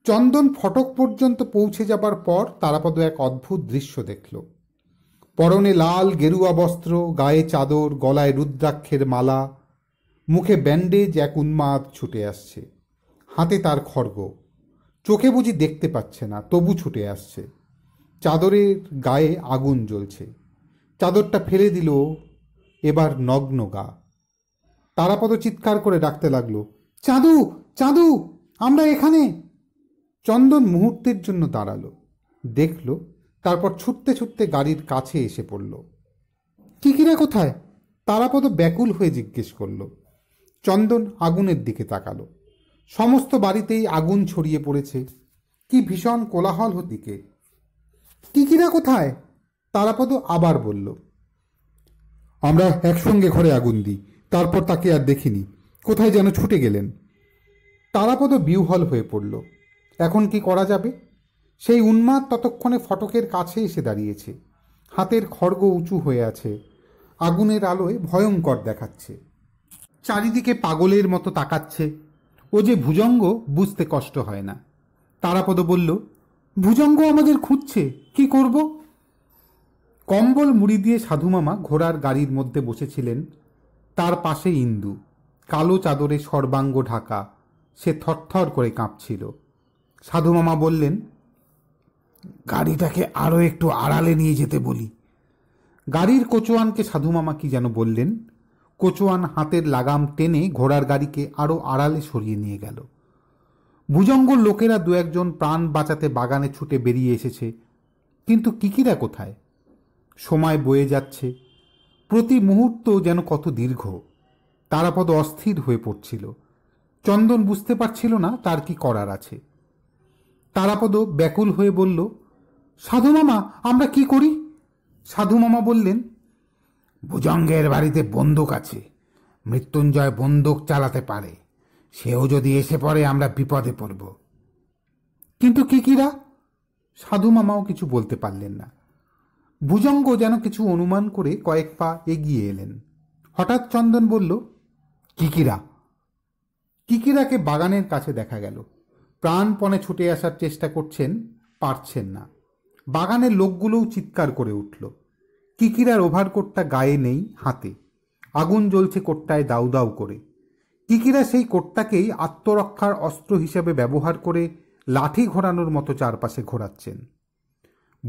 A: চন্দন ফটক পর্যন্ত পৌঁছে যাবার পর তারাপদ এক অদ্ভুত দৃশ্য দেখল পরনে লাল গেরুয়া বস্ত্র গায়ে চাদর গলায় রুদ্রাক্ষের মালা মুখে ব্যান্ডেজ এক উন্মাদ ছুটে আসছে হাতে তার খড়গ চোখে বুঝি দেখতে পাচ্ছে না তবু ছুটে আসছে চাদরের গায়ে আগুন জ্বলছে চাদরটা ফেলে দিল এবার নগ্ন গা তারাপদ চিৎকার করে ডাকতে লাগলো চাঁদু চাঁদু আমরা এখানে চন্দন মুহূর্তের জন্য দাঁড়ালো দেখল তারপর ছুটতে ছুটতে গাড়ির কাছে এসে পড়ল টিকিরা কোথায় তারাপদ ব্যাকুল হয়ে জিজ্ঞেস করল চন্দন আগুনের দিকে তাকালো সমস্ত বাড়িতেই আগুন ছড়িয়ে পড়েছে কি ভীষণ কোলাহল হতিকে টিকিরা কোথায় তারাপদ আবার বলল আমরা একসঙ্গে ঘরে আগুন দিই তারপর তাকে আর দেখিনি কোথায় যেন ছুটে গেলেন তারাপদ বিউহল হয়ে পড়ল এখন কি করা যাবে সেই উন্মাদ ততক্ষণে ফটকের কাছে এসে দাঁড়িয়েছে হাতের খড়গ উঁচু হয়ে আছে আগুনের আলোয় ভয়ঙ্কর দেখাচ্ছে চারিদিকে পাগলের মতো তাকাচ্ছে ও যে ভুজঙ্গ বুঝতে কষ্ট হয় না তারাপদ বলল ভুজঙ্গ আমাদের খুঁজছে কি করব কম্বল মুড়ি দিয়ে সাধুমামা ঘোড়ার গাড়ির মধ্যে বসেছিলেন তার পাশে ইন্দু কালো চাদরে সর্বাঙ্গ ঢাকা সে থরথর করে কাঁপছিল সাধুমামা বললেন গাড়িটাকে আরও একটু আড়ালে নিয়ে যেতে বলি গাড়ির কোচোয়ানকে সাধুমামা কি যেন বললেন কোচোয়ান হাতের লাগাম টেনে ঘোড়ার গাড়িকে আরও আড়ালে সরিয়ে নিয়ে গেল ভুজঙ্গর লোকেরা দু একজন প্রাণ বাঁচাতে বাগানে ছুটে বেরিয়ে এসেছে কিন্তু কিকিরা কোথায় সময় বয়ে যাচ্ছে প্রতি মুহূর্ত যেন কত দীর্ঘ তারাপদ অস্থির হয়ে পড়ছিল চন্দন বুঝতে পারছিল না তার কি করার আছে তারাপদ ব্যাকুল হয়ে বলল সাধু মামা আমরা কি করি সাধু মামা বললেন ভুজঙ্গের বাড়িতে বন্দুক আছে মৃত্যুঞ্জয় বন্দুক চালাতে পারে সেও যদি এসে পড়ে আমরা বিপদে পড়ব কিন্তু কিকিরা সাধু মামাও কিছু বলতে পারলেন না ভুজঙ্গ যেন কিছু অনুমান করে কয়েক পা এগিয়ে এলেন হঠাৎ চন্দন বলল কিকিরা কিকিরাকে বাগানের কাছে দেখা গেল প্রাণপণে ছুটে আসার চেষ্টা করছেন পারছেন না বাগানের লোকগুলোও চিৎকার করে উঠল কিকিরার ওভারকোটটা গায়ে নেই হাতে আগুন জ্বলছে কোটটায় দাউ দাউ করে কিকিরা সেই কোটটাকেই আত্মরক্ষার অস্ত্র হিসেবে ব্যবহার করে লাঠি ঘোরানোর মতো চারপাশে ঘোরাচ্ছেন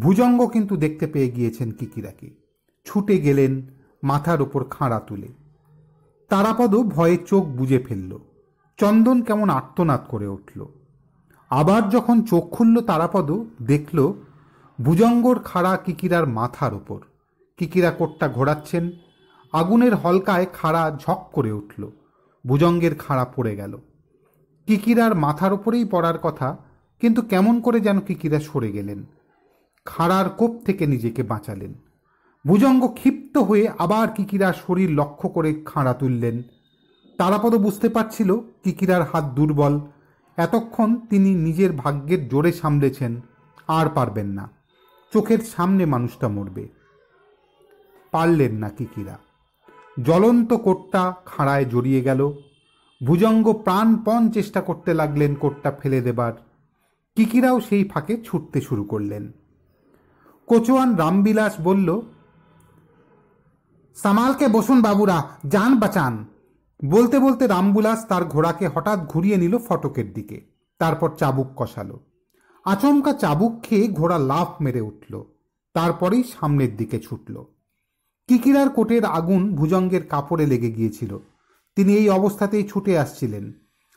A: ভুজঙ্গ কিন্তু দেখতে পেয়ে গিয়েছেন কিকিরাকে ছুটে গেলেন মাথার ওপর খাঁড়া তুলে তারাপদ ভয়ে চোখ বুজে ফেলল চন্দন কেমন আর্তনাদ করে উঠল আবার যখন চোখ খুলল তারাপদ দেখল ভুজঙ্গর খাড়া কিকিরার মাথার ওপর কিকিরা কোটটা ঘোরাচ্ছেন আগুনের হলকায় খাড়া ঝক করে উঠল ভুজঙ্গের খাড়া পড়ে গেল কিকিরার মাথার ওপরেই পড়ার কথা কিন্তু কেমন করে যেন কিকিরা সরে গেলেন খাড়ার কোপ থেকে নিজেকে বাঁচালেন ভুজঙ্গ ক্ষিপ্ত হয়ে আবার কিকিরার শরীর লক্ষ্য করে খাঁড়া তুললেন তারাপদ বুঝতে পারছিল কিকিরার হাত দুর্বল এতক্ষণ তিনি নিজের ভাগ্যের জোরে সামলেছেন আর পারবেন না চোখের সামনে মানুষটা মরবে পারলেন না কিকিরা জ্বলন্ত কোটটা খাঁড়ায় জড়িয়ে গেল ভুজঙ্গ প্রাণপণ চেষ্টা করতে লাগলেন কোটটা ফেলে দেবার কিকিরাও সেই ফাঁকে ছুটতে শুরু করলেন কোচোয়ান রামবিলাস বলল সামালকে বসুন বাবুরা যান বাঁচান বলতে বলতে রামবুলাস তার ঘোড়াকে হঠাৎ ঘুরিয়ে নিল ফটকের দিকে তারপর চাবুক কষালো আচমকা চাবুক খেয়ে ঘোড়া লাফ মেরে উঠল তারপরেই সামনের দিকে ছুটল কিকিরার কোটের আগুন ভুজঙ্গের কাপড়ে লেগে গিয়েছিল তিনি এই অবস্থাতেই ছুটে আসছিলেন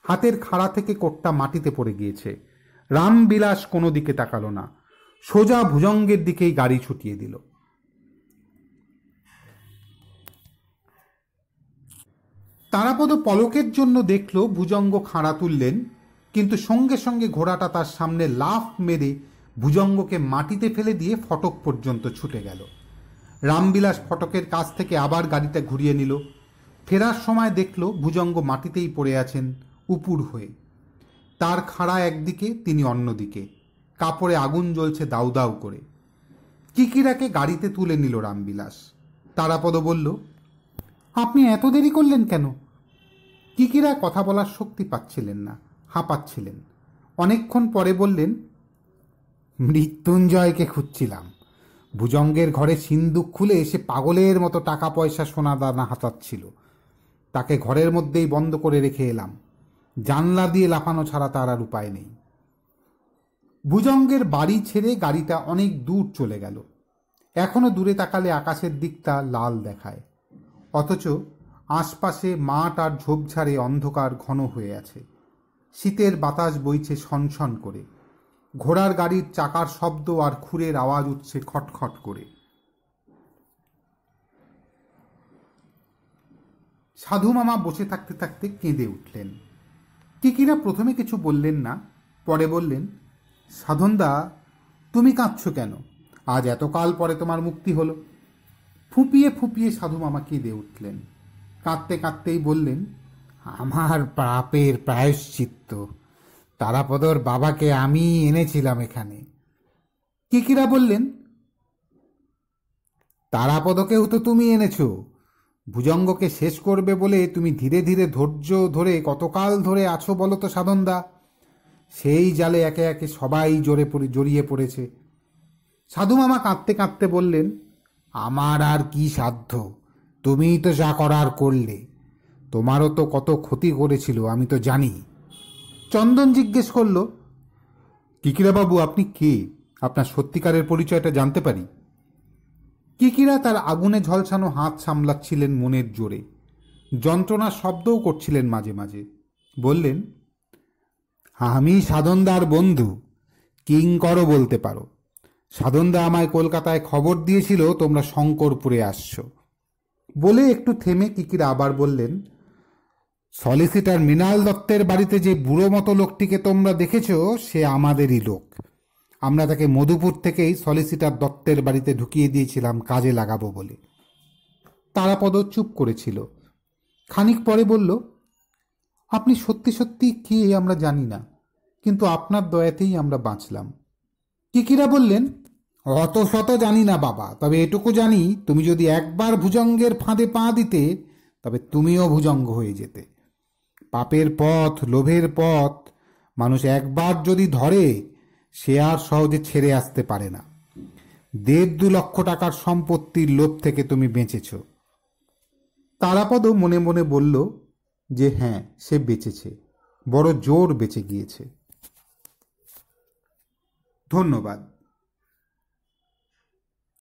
A: হাতের খাড়া থেকে কোটটা মাটিতে পড়ে গিয়েছে রামবিলাস কোনো দিকে তাকালো না সোজা ভুজঙ্গের দিকেই গাড়ি ছুটিয়ে দিল তারাপদ পলকের জন্য দেখল ভুজঙ্গ খাঁড়া তুললেন কিন্তু সঙ্গে সঙ্গে ঘোড়াটা তার সামনে লাফ মেরে ভুজঙ্গকে মাটিতে ফেলে দিয়ে ফটক পর্যন্ত ছুটে গেল রামবিলাস ফটকের কাছ থেকে আবার গাড়িটা ঘুরিয়ে নিল ফেরার সময় দেখল ভুজঙ্গ মাটিতেই পড়ে আছেন উপুর হয়ে তার খাড়া একদিকে তিনি অন্যদিকে কাপড়ে আগুন জ্বলছে দাউ দাউ করে কিকিরাকে গাড়িতে তুলে নিল রামবিলাস তারাপদ বলল আপনি এত দেরি করলেন কেন কিকিরা কথা বলার শক্তি পাচ্ছিলেন না হাঁপাচ্ছিলেন অনেকক্ষণ পরে বললেন মৃত্যুঞ্জয়কে খুঁজছিলাম ভুজঙ্গের ঘরে সিন্দুক খুলে এসে পাগলের মতো টাকা পয়সা সোনা দানা হাতাচ্ছিল তাকে ঘরের মধ্যেই বন্ধ করে রেখে এলাম জানলা দিয়ে লাফানো ছাড়া তার আর উপায় নেই ভুজঙ্গের বাড়ি ছেড়ে গাড়িটা অনেক দূর চলে গেল এখনও দূরে তাকালে আকাশের দিকটা লাল দেখায় অথচ আশপাশে মাঠ আর ঝোপঝাড়ে অন্ধকার ঘন হয়ে আছে শীতের বাতাস বইছে সনসন করে ঘোড়ার গাড়ির চাকার শব্দ আর খুরের আওয়াজ উঠছে খটখট করে সাধু মামা বসে থাকতে থাকতে কেঁদে উঠলেন টিকিরা প্রথমে কিছু বললেন না পরে বললেন সাধনদা তুমি কাঁদছ কেন আজ এতকাল পরে তোমার মুক্তি হলো ফুপিয়ে ফুপিয়ে সাধু মামাকে দিয়ে উঠলেন কাঁদতে কাঁদতেই বললেন আমার পাপের প্রায়শ্চিত্ত তারাপদর বাবাকে আমি এনেছিলাম এখানে কিকিরা বললেন তারাপদকেও তো তুমি এনেছ ভুজঙ্গকে শেষ করবে বলে তুমি ধীরে ধীরে ধৈর্য ধরে কতকাল ধরে আছো বলো তো সাধনদা সেই জালে একে একে সবাই জোরে জড়িয়ে পড়েছে সাধু মামা কাঁদতে কাঁদতে বললেন আমার আর কি সাধ্য তুমিই তো যা করার করলে তোমারও তো কত ক্ষতি করেছিল আমি তো জানি চন্দন জিজ্ঞেস করল কিকিরাবাবু আপনি কে আপনার সত্যিকারের পরিচয়টা জানতে পারি কিকিরা তার আগুনে ঝলসানো হাত সামলাচ্ছিলেন মনের জোরে যন্ত্রণার শব্দও করছিলেন মাঝে মাঝে বললেন আমি সাধনদার বন্ধু কিং করো বলতে পারো সাধনদা আমায় কলকাতায় খবর দিয়েছিল তোমরা শঙ্করপুরে আসছো বলে একটু থেমে কিকির আবার বললেন সলিসিটার মৃণাল দত্তের বাড়িতে যে বুড়ো মতো লোকটিকে তোমরা দেখেছ সে আমাদেরই লোক আমরা তাকে মধুপুর থেকেই সলিসিটার দত্তের বাড়িতে ঢুকিয়ে দিয়েছিলাম কাজে লাগাবো বলে তারাপদ চুপ করেছিল খানিক পরে বলল আপনি সত্যি সত্যি কে আমরা জানি না কিন্তু আপনার দয়াতেই আমরা বাঁচলাম কিকিরা বললেন অত শত জানি না বাবা তবে এটুকু জানি তুমি যদি একবার ভুজঙ্গের ফাঁদে পা দিতে তবে তুমিও ভুজঙ্গ হয়ে যেতে পাপের পথ লোভের পথ মানুষ একবার যদি ধরে সে আর সহজে ছেড়ে আসতে পারে না দেড় দু লক্ষ টাকার সম্পত্তির লোভ থেকে তুমি বেঁচেছ তারাপদ মনে মনে বলল যে হ্যাঁ সে বেঁচেছে বড় জোর বেঁচে গিয়েছে ধন্যবাদ